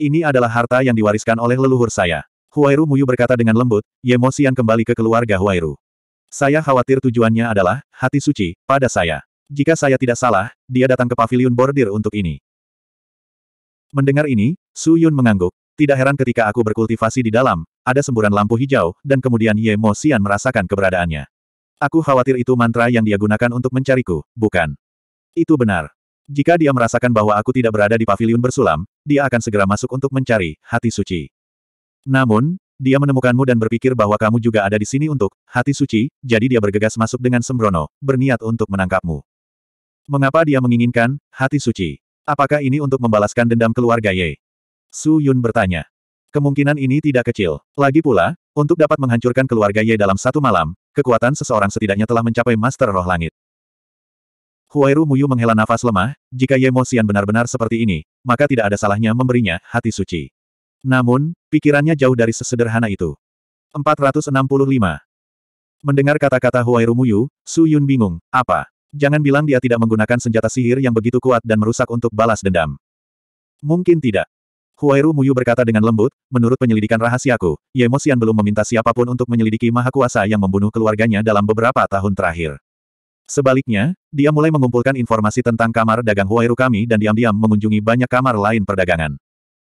Ini adalah harta yang diwariskan oleh leluhur saya. Huairu Muyu berkata dengan lembut, Yemosian kembali ke keluarga Huairu. Saya khawatir tujuannya adalah, hati suci, pada saya. Jika saya tidak salah, dia datang ke pavilion bordir untuk ini. Mendengar ini, Su Yun mengangguk. Tidak heran ketika aku berkultivasi di dalam, ada semburan lampu hijau, dan kemudian Ye Mo Xian merasakan keberadaannya. Aku khawatir itu mantra yang dia gunakan untuk mencariku, bukan? Itu benar. Jika dia merasakan bahwa aku tidak berada di pavilion bersulam, dia akan segera masuk untuk mencari hati suci. Namun, dia menemukanmu dan berpikir bahwa kamu juga ada di sini untuk hati suci, jadi dia bergegas masuk dengan sembrono, berniat untuk menangkapmu. Mengapa dia menginginkan hati suci? Apakah ini untuk membalaskan dendam keluarga Ye? Su Yun bertanya. Kemungkinan ini tidak kecil. Lagi pula, untuk dapat menghancurkan keluarga Ye dalam satu malam, kekuatan seseorang setidaknya telah mencapai Master Roh Langit. Huairu Muyu menghela nafas lemah, jika Ye Mo Sian benar-benar seperti ini, maka tidak ada salahnya memberinya hati suci. Namun, pikirannya jauh dari sesederhana itu. 465. Mendengar kata-kata Huairu Muyu, Su Yun bingung, apa? Jangan bilang dia tidak menggunakan senjata sihir yang begitu kuat dan merusak untuk balas dendam. Mungkin tidak. Huairu Muyu berkata dengan lembut, menurut penyelidikan rahasiaku, Yemosian belum meminta siapapun untuk menyelidiki maha kuasa yang membunuh keluarganya dalam beberapa tahun terakhir. Sebaliknya, dia mulai mengumpulkan informasi tentang kamar dagang Huairu kami dan diam-diam mengunjungi banyak kamar lain perdagangan.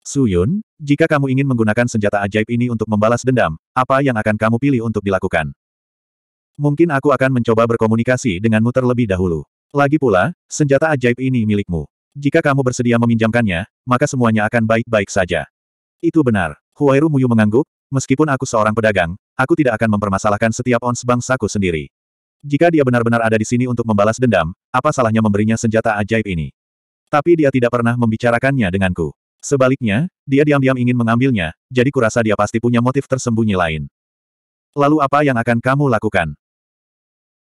Suyun, jika kamu ingin menggunakan senjata ajaib ini untuk membalas dendam, apa yang akan kamu pilih untuk dilakukan? Mungkin aku akan mencoba berkomunikasi denganmu terlebih dahulu. Lagi pula, senjata ajaib ini milikmu. Jika kamu bersedia meminjamkannya, maka semuanya akan baik-baik saja. Itu benar. Huairu Muyu mengangguk, meskipun aku seorang pedagang, aku tidak akan mempermasalahkan setiap ons bangsaku sendiri. Jika dia benar-benar ada di sini untuk membalas dendam, apa salahnya memberinya senjata ajaib ini? Tapi dia tidak pernah membicarakannya denganku. Sebaliknya, dia diam-diam ingin mengambilnya, jadi kurasa dia pasti punya motif tersembunyi lain. Lalu apa yang akan kamu lakukan?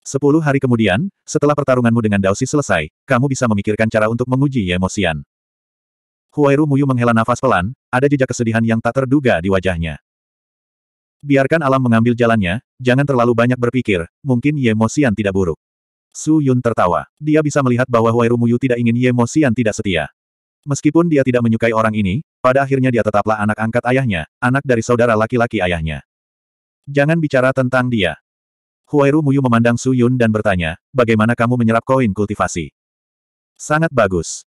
Sepuluh hari kemudian, setelah pertarunganmu dengan Daosi selesai, kamu bisa memikirkan cara untuk menguji Yemosian. Huairu Muyu menghela nafas pelan, ada jejak kesedihan yang tak terduga di wajahnya. Biarkan alam mengambil jalannya, jangan terlalu banyak berpikir, mungkin Yemosian tidak buruk. Su Yun tertawa. Dia bisa melihat bahwa Huairu Muyu tidak ingin Yemosian tidak setia. Meskipun dia tidak menyukai orang ini, pada akhirnya dia tetaplah anak angkat ayahnya, anak dari saudara laki-laki ayahnya. Jangan bicara tentang dia. Huairu Muyu memandang Su Yun dan bertanya, bagaimana kamu menyerap koin kultivasi? Sangat bagus.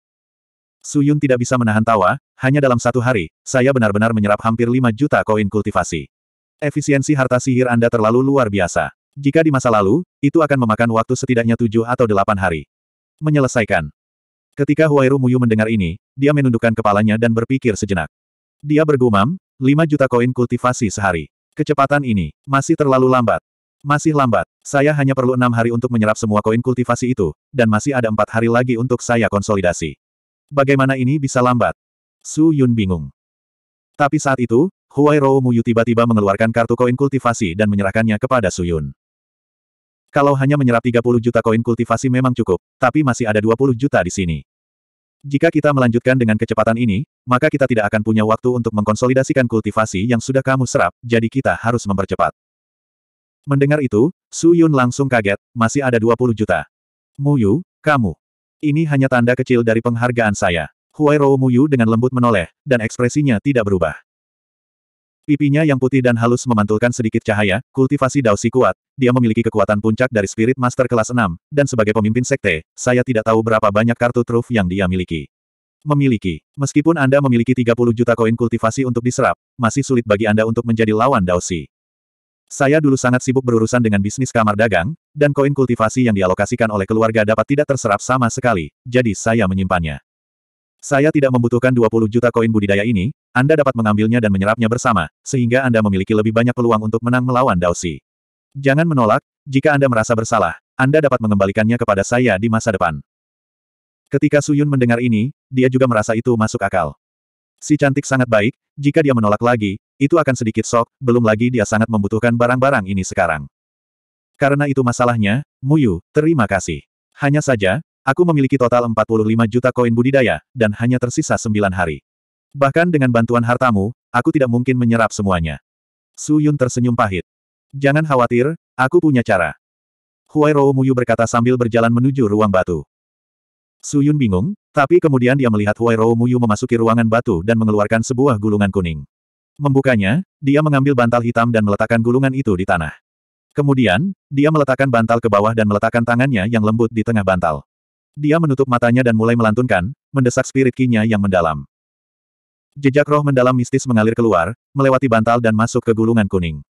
Su Yun tidak bisa menahan tawa, hanya dalam satu hari, saya benar-benar menyerap hampir 5 juta koin kultivasi. Efisiensi harta sihir Anda terlalu luar biasa. Jika di masa lalu, itu akan memakan waktu setidaknya tujuh atau delapan hari. Menyelesaikan. Ketika Huairu Muyu mendengar ini, dia menundukkan kepalanya dan berpikir sejenak. Dia bergumam, 5 juta koin kultivasi sehari. Kecepatan ini, masih terlalu lambat. Masih lambat. Saya hanya perlu enam hari untuk menyerap semua koin kultivasi itu, dan masih ada empat hari lagi untuk saya konsolidasi. Bagaimana ini bisa lambat? Su Yun bingung. Tapi saat itu, Huai Rou Muyu tiba-tiba mengeluarkan kartu koin kultivasi dan menyerahkannya kepada Su Yun. Kalau hanya menyerap 30 juta koin kultivasi memang cukup, tapi masih ada 20 juta di sini. Jika kita melanjutkan dengan kecepatan ini, maka kita tidak akan punya waktu untuk mengkonsolidasikan kultivasi yang sudah kamu serap, jadi kita harus mempercepat. Mendengar itu, Su Yun langsung kaget, masih ada 20 juta. Muyu, kamu. Ini hanya tanda kecil dari penghargaan saya. Huai Huairou Yu dengan lembut menoleh, dan ekspresinya tidak berubah. Pipinya yang putih dan halus memantulkan sedikit cahaya, kultivasi Daosi kuat, dia memiliki kekuatan puncak dari Spirit Master kelas 6, dan sebagai pemimpin sekte, saya tidak tahu berapa banyak kartu truf yang dia miliki. Memiliki. Meskipun Anda memiliki 30 juta koin kultivasi untuk diserap, masih sulit bagi Anda untuk menjadi lawan Daosi. Saya dulu sangat sibuk berurusan dengan bisnis kamar dagang, dan koin kultivasi yang dialokasikan oleh keluarga dapat tidak terserap sama sekali, jadi saya menyimpannya. Saya tidak membutuhkan 20 juta koin budidaya ini, Anda dapat mengambilnya dan menyerapnya bersama, sehingga Anda memiliki lebih banyak peluang untuk menang melawan Daosi. Jangan menolak, jika Anda merasa bersalah, Anda dapat mengembalikannya kepada saya di masa depan. Ketika Suyun mendengar ini, dia juga merasa itu masuk akal. Si cantik sangat baik, jika dia menolak lagi, itu akan sedikit sok, belum lagi dia sangat membutuhkan barang-barang ini sekarang. Karena itu masalahnya, Muyu, terima kasih. Hanya saja, aku memiliki total 45 juta koin budidaya, dan hanya tersisa 9 hari. Bahkan dengan bantuan hartamu, aku tidak mungkin menyerap semuanya. Su Yun tersenyum pahit. Jangan khawatir, aku punya cara. Huai Rou Muyu berkata sambil berjalan menuju ruang batu. Su Yun bingung, tapi kemudian dia melihat Huairou Muyu memasuki ruangan batu dan mengeluarkan sebuah gulungan kuning. Membukanya, dia mengambil bantal hitam dan meletakkan gulungan itu di tanah. Kemudian, dia meletakkan bantal ke bawah dan meletakkan tangannya yang lembut di tengah bantal. Dia menutup matanya dan mulai melantunkan, mendesak spirit kinya yang mendalam. Jejak roh mendalam mistis mengalir keluar, melewati bantal dan masuk ke gulungan kuning.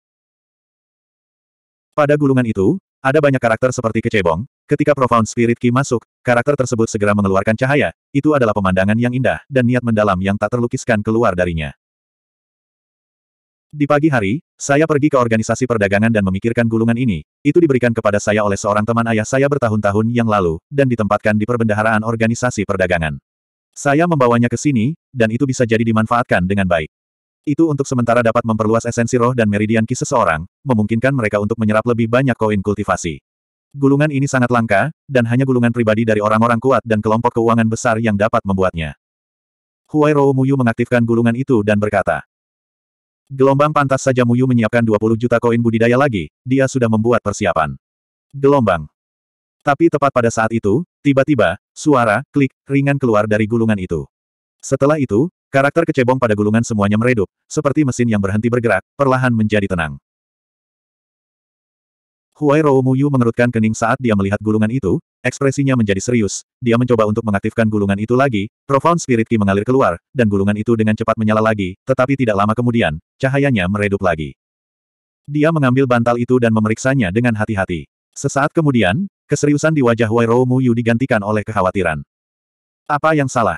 Pada gulungan itu, ada banyak karakter seperti kecebong, ketika Profound Spirit Ki masuk, karakter tersebut segera mengeluarkan cahaya, itu adalah pemandangan yang indah, dan niat mendalam yang tak terlukiskan keluar darinya. Di pagi hari, saya pergi ke organisasi perdagangan dan memikirkan gulungan ini, itu diberikan kepada saya oleh seorang teman ayah saya bertahun-tahun yang lalu, dan ditempatkan di perbendaharaan organisasi perdagangan. Saya membawanya ke sini, dan itu bisa jadi dimanfaatkan dengan baik. Itu untuk sementara dapat memperluas esensi roh dan meridian ki seseorang, memungkinkan mereka untuk menyerap lebih banyak koin kultivasi. Gulungan ini sangat langka, dan hanya gulungan pribadi dari orang-orang kuat dan kelompok keuangan besar yang dapat membuatnya. Huai Rou Muyu mengaktifkan gulungan itu dan berkata, Gelombang pantas saja Muyu menyiapkan 20 juta koin budidaya lagi, dia sudah membuat persiapan. Gelombang. Tapi tepat pada saat itu, tiba-tiba, suara, klik, ringan keluar dari gulungan itu. Setelah itu, Karakter kecebong pada gulungan semuanya meredup, seperti mesin yang berhenti bergerak, perlahan menjadi tenang. Huai Mu Yu mengerutkan kening saat dia melihat gulungan itu, ekspresinya menjadi serius, dia mencoba untuk mengaktifkan gulungan itu lagi, profound spirit ki mengalir keluar, dan gulungan itu dengan cepat menyala lagi, tetapi tidak lama kemudian, cahayanya meredup lagi. Dia mengambil bantal itu dan memeriksanya dengan hati-hati. Sesaat kemudian, keseriusan di wajah Huai Mu Yu digantikan oleh kekhawatiran. Apa yang salah?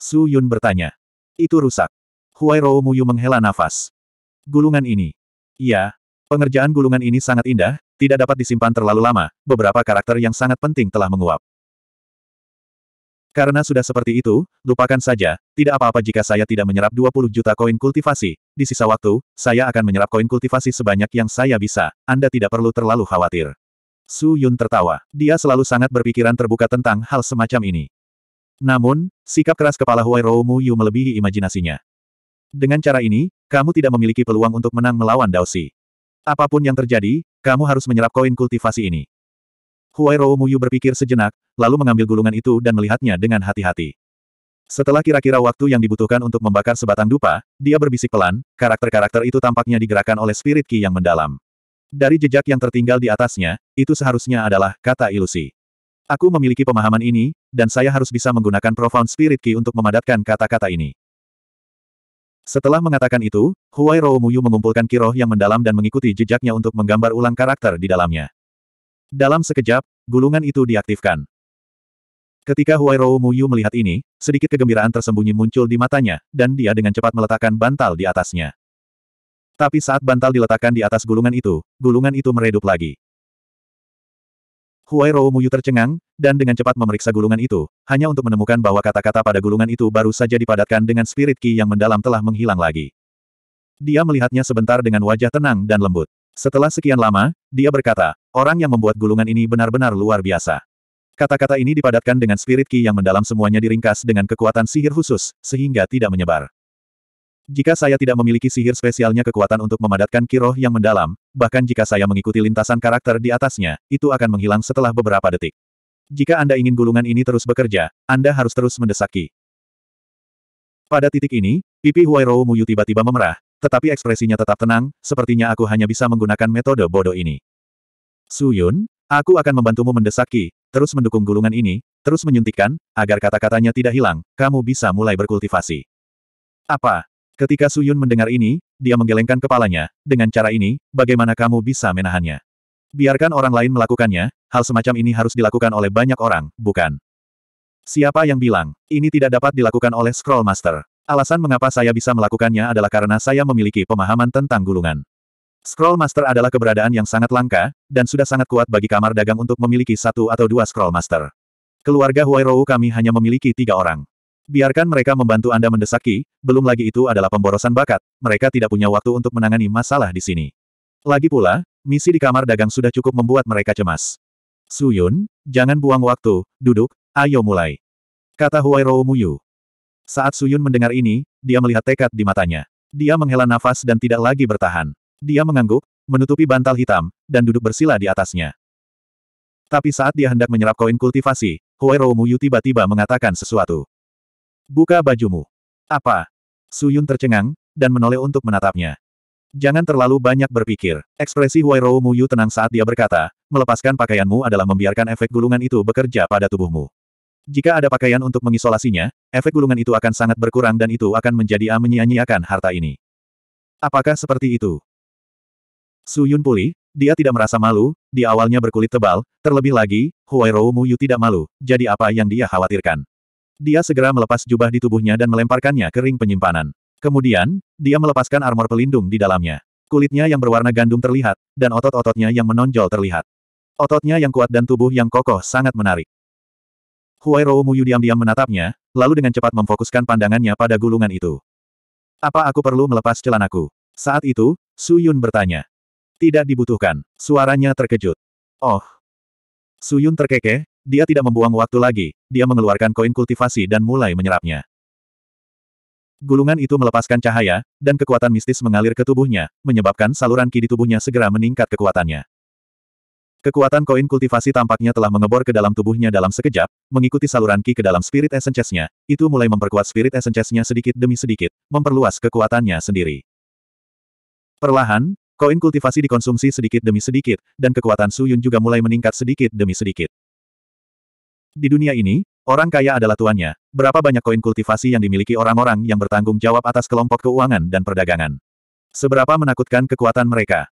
Su Yun bertanya. Itu rusak. Huai Rou Muyu menghela nafas. Gulungan ini. Iya, pengerjaan gulungan ini sangat indah, tidak dapat disimpan terlalu lama, beberapa karakter yang sangat penting telah menguap. Karena sudah seperti itu, lupakan saja, tidak apa-apa jika saya tidak menyerap 20 juta koin kultivasi. Di sisa waktu, saya akan menyerap koin kultivasi sebanyak yang saya bisa, Anda tidak perlu terlalu khawatir. Su Yun tertawa. Dia selalu sangat berpikiran terbuka tentang hal semacam ini. Namun, sikap keras kepala Huai Roumu Yu melebihi imajinasinya. Dengan cara ini, kamu tidak memiliki peluang untuk menang melawan Daosi. Apapun yang terjadi, kamu harus menyerap koin kultivasi ini. Huai Roumu Yu berpikir sejenak, lalu mengambil gulungan itu dan melihatnya dengan hati-hati. Setelah kira-kira waktu yang dibutuhkan untuk membakar sebatang dupa, dia berbisik pelan, karakter-karakter itu tampaknya digerakkan oleh spirit ki yang mendalam. Dari jejak yang tertinggal di atasnya, itu seharusnya adalah kata ilusi. Aku memiliki pemahaman ini, dan saya harus bisa menggunakan Profound Spirit Key untuk memadatkan kata-kata ini. Setelah mengatakan itu, Huai Muyu mengumpulkan kiroh yang mendalam dan mengikuti jejaknya untuk menggambar ulang karakter di dalamnya. Dalam sekejap, gulungan itu diaktifkan. Ketika Huai Muyu melihat ini, sedikit kegembiraan tersembunyi muncul di matanya, dan dia dengan cepat meletakkan bantal di atasnya. Tapi saat bantal diletakkan di atas gulungan itu, gulungan itu meredup lagi. Huai Muyu tercengang, dan dengan cepat memeriksa gulungan itu, hanya untuk menemukan bahwa kata-kata pada gulungan itu baru saja dipadatkan dengan spirit ki yang mendalam telah menghilang lagi. Dia melihatnya sebentar dengan wajah tenang dan lembut. Setelah sekian lama, dia berkata, orang yang membuat gulungan ini benar-benar luar biasa. Kata-kata ini dipadatkan dengan spirit ki yang mendalam semuanya diringkas dengan kekuatan sihir khusus, sehingga tidak menyebar. Jika saya tidak memiliki sihir spesialnya kekuatan untuk memadatkan kiroh yang mendalam, bahkan jika saya mengikuti lintasan karakter di atasnya, itu akan menghilang setelah beberapa detik. Jika Anda ingin gulungan ini terus bekerja, Anda harus terus mendesaki. Pada titik ini, pipi Huairou Muyu tiba-tiba memerah, tetapi ekspresinya tetap tenang, sepertinya aku hanya bisa menggunakan metode bodoh ini. Suyun, aku akan membantumu mendesaki, terus mendukung gulungan ini, terus menyuntikkan, agar kata-katanya tidak hilang, kamu bisa mulai berkultivasi. Apa, Ketika Suyun mendengar ini, dia menggelengkan kepalanya. Dengan cara ini, bagaimana kamu bisa menahannya? Biarkan orang lain melakukannya, hal semacam ini harus dilakukan oleh banyak orang, bukan? Siapa yang bilang, ini tidak dapat dilakukan oleh Scroll Master? Alasan mengapa saya bisa melakukannya adalah karena saya memiliki pemahaman tentang gulungan. Scroll Master adalah keberadaan yang sangat langka, dan sudah sangat kuat bagi kamar dagang untuk memiliki satu atau dua Scroll Master. Keluarga Huairou kami hanya memiliki tiga orang. Biarkan mereka membantu Anda mendesaki, belum lagi itu adalah pemborosan bakat, mereka tidak punya waktu untuk menangani masalah di sini. Lagi pula, misi di kamar dagang sudah cukup membuat mereka cemas. Suyun, jangan buang waktu, duduk, ayo mulai. Kata Huai Rou Muyu. Saat Suyun mendengar ini, dia melihat tekad di matanya. Dia menghela nafas dan tidak lagi bertahan. Dia mengangguk, menutupi bantal hitam, dan duduk bersila di atasnya. Tapi saat dia hendak menyerap koin kultivasi, Huai Rou Muyu tiba-tiba mengatakan sesuatu. Buka bajumu. Apa? Suyun tercengang, dan menoleh untuk menatapnya. Jangan terlalu banyak berpikir. Ekspresi Huairou Muyu tenang saat dia berkata, melepaskan pakaianmu adalah membiarkan efek gulungan itu bekerja pada tubuhmu. Jika ada pakaian untuk mengisolasinya, efek gulungan itu akan sangat berkurang dan itu akan menjadi A menyia-nyiakan harta ini. Apakah seperti itu? Suyun pulih, dia tidak merasa malu, di awalnya berkulit tebal, terlebih lagi, Huairou Muyu tidak malu, jadi apa yang dia khawatirkan. Dia segera melepas jubah di tubuhnya dan melemparkannya ke ring penyimpanan. Kemudian, dia melepaskan armor pelindung di dalamnya. Kulitnya yang berwarna gandum terlihat, dan otot-ototnya yang menonjol terlihat. Ototnya yang kuat dan tubuh yang kokoh sangat menarik. Huai Rou Muyu diam-diam menatapnya, lalu dengan cepat memfokuskan pandangannya pada gulungan itu. Apa aku perlu melepas celanaku? Saat itu, Su Yun bertanya. Tidak dibutuhkan. Suaranya terkejut. Oh. Su Yun terkekeh, dia tidak membuang waktu lagi, dia mengeluarkan koin kultivasi dan mulai menyerapnya. Gulungan itu melepaskan cahaya, dan kekuatan mistis mengalir ke tubuhnya, menyebabkan saluran ki di tubuhnya segera meningkat kekuatannya. Kekuatan koin kultivasi tampaknya telah mengebor ke dalam tubuhnya dalam sekejap, mengikuti saluran ki ke dalam spirit essence nya itu mulai memperkuat spirit essence nya sedikit demi sedikit, memperluas kekuatannya sendiri. Perlahan, koin kultivasi dikonsumsi sedikit demi sedikit, dan kekuatan Suyun juga mulai meningkat sedikit demi sedikit. Di dunia ini, orang kaya adalah tuannya. Berapa banyak koin kultivasi yang dimiliki orang-orang yang bertanggung jawab atas kelompok keuangan dan perdagangan? Seberapa menakutkan kekuatan mereka?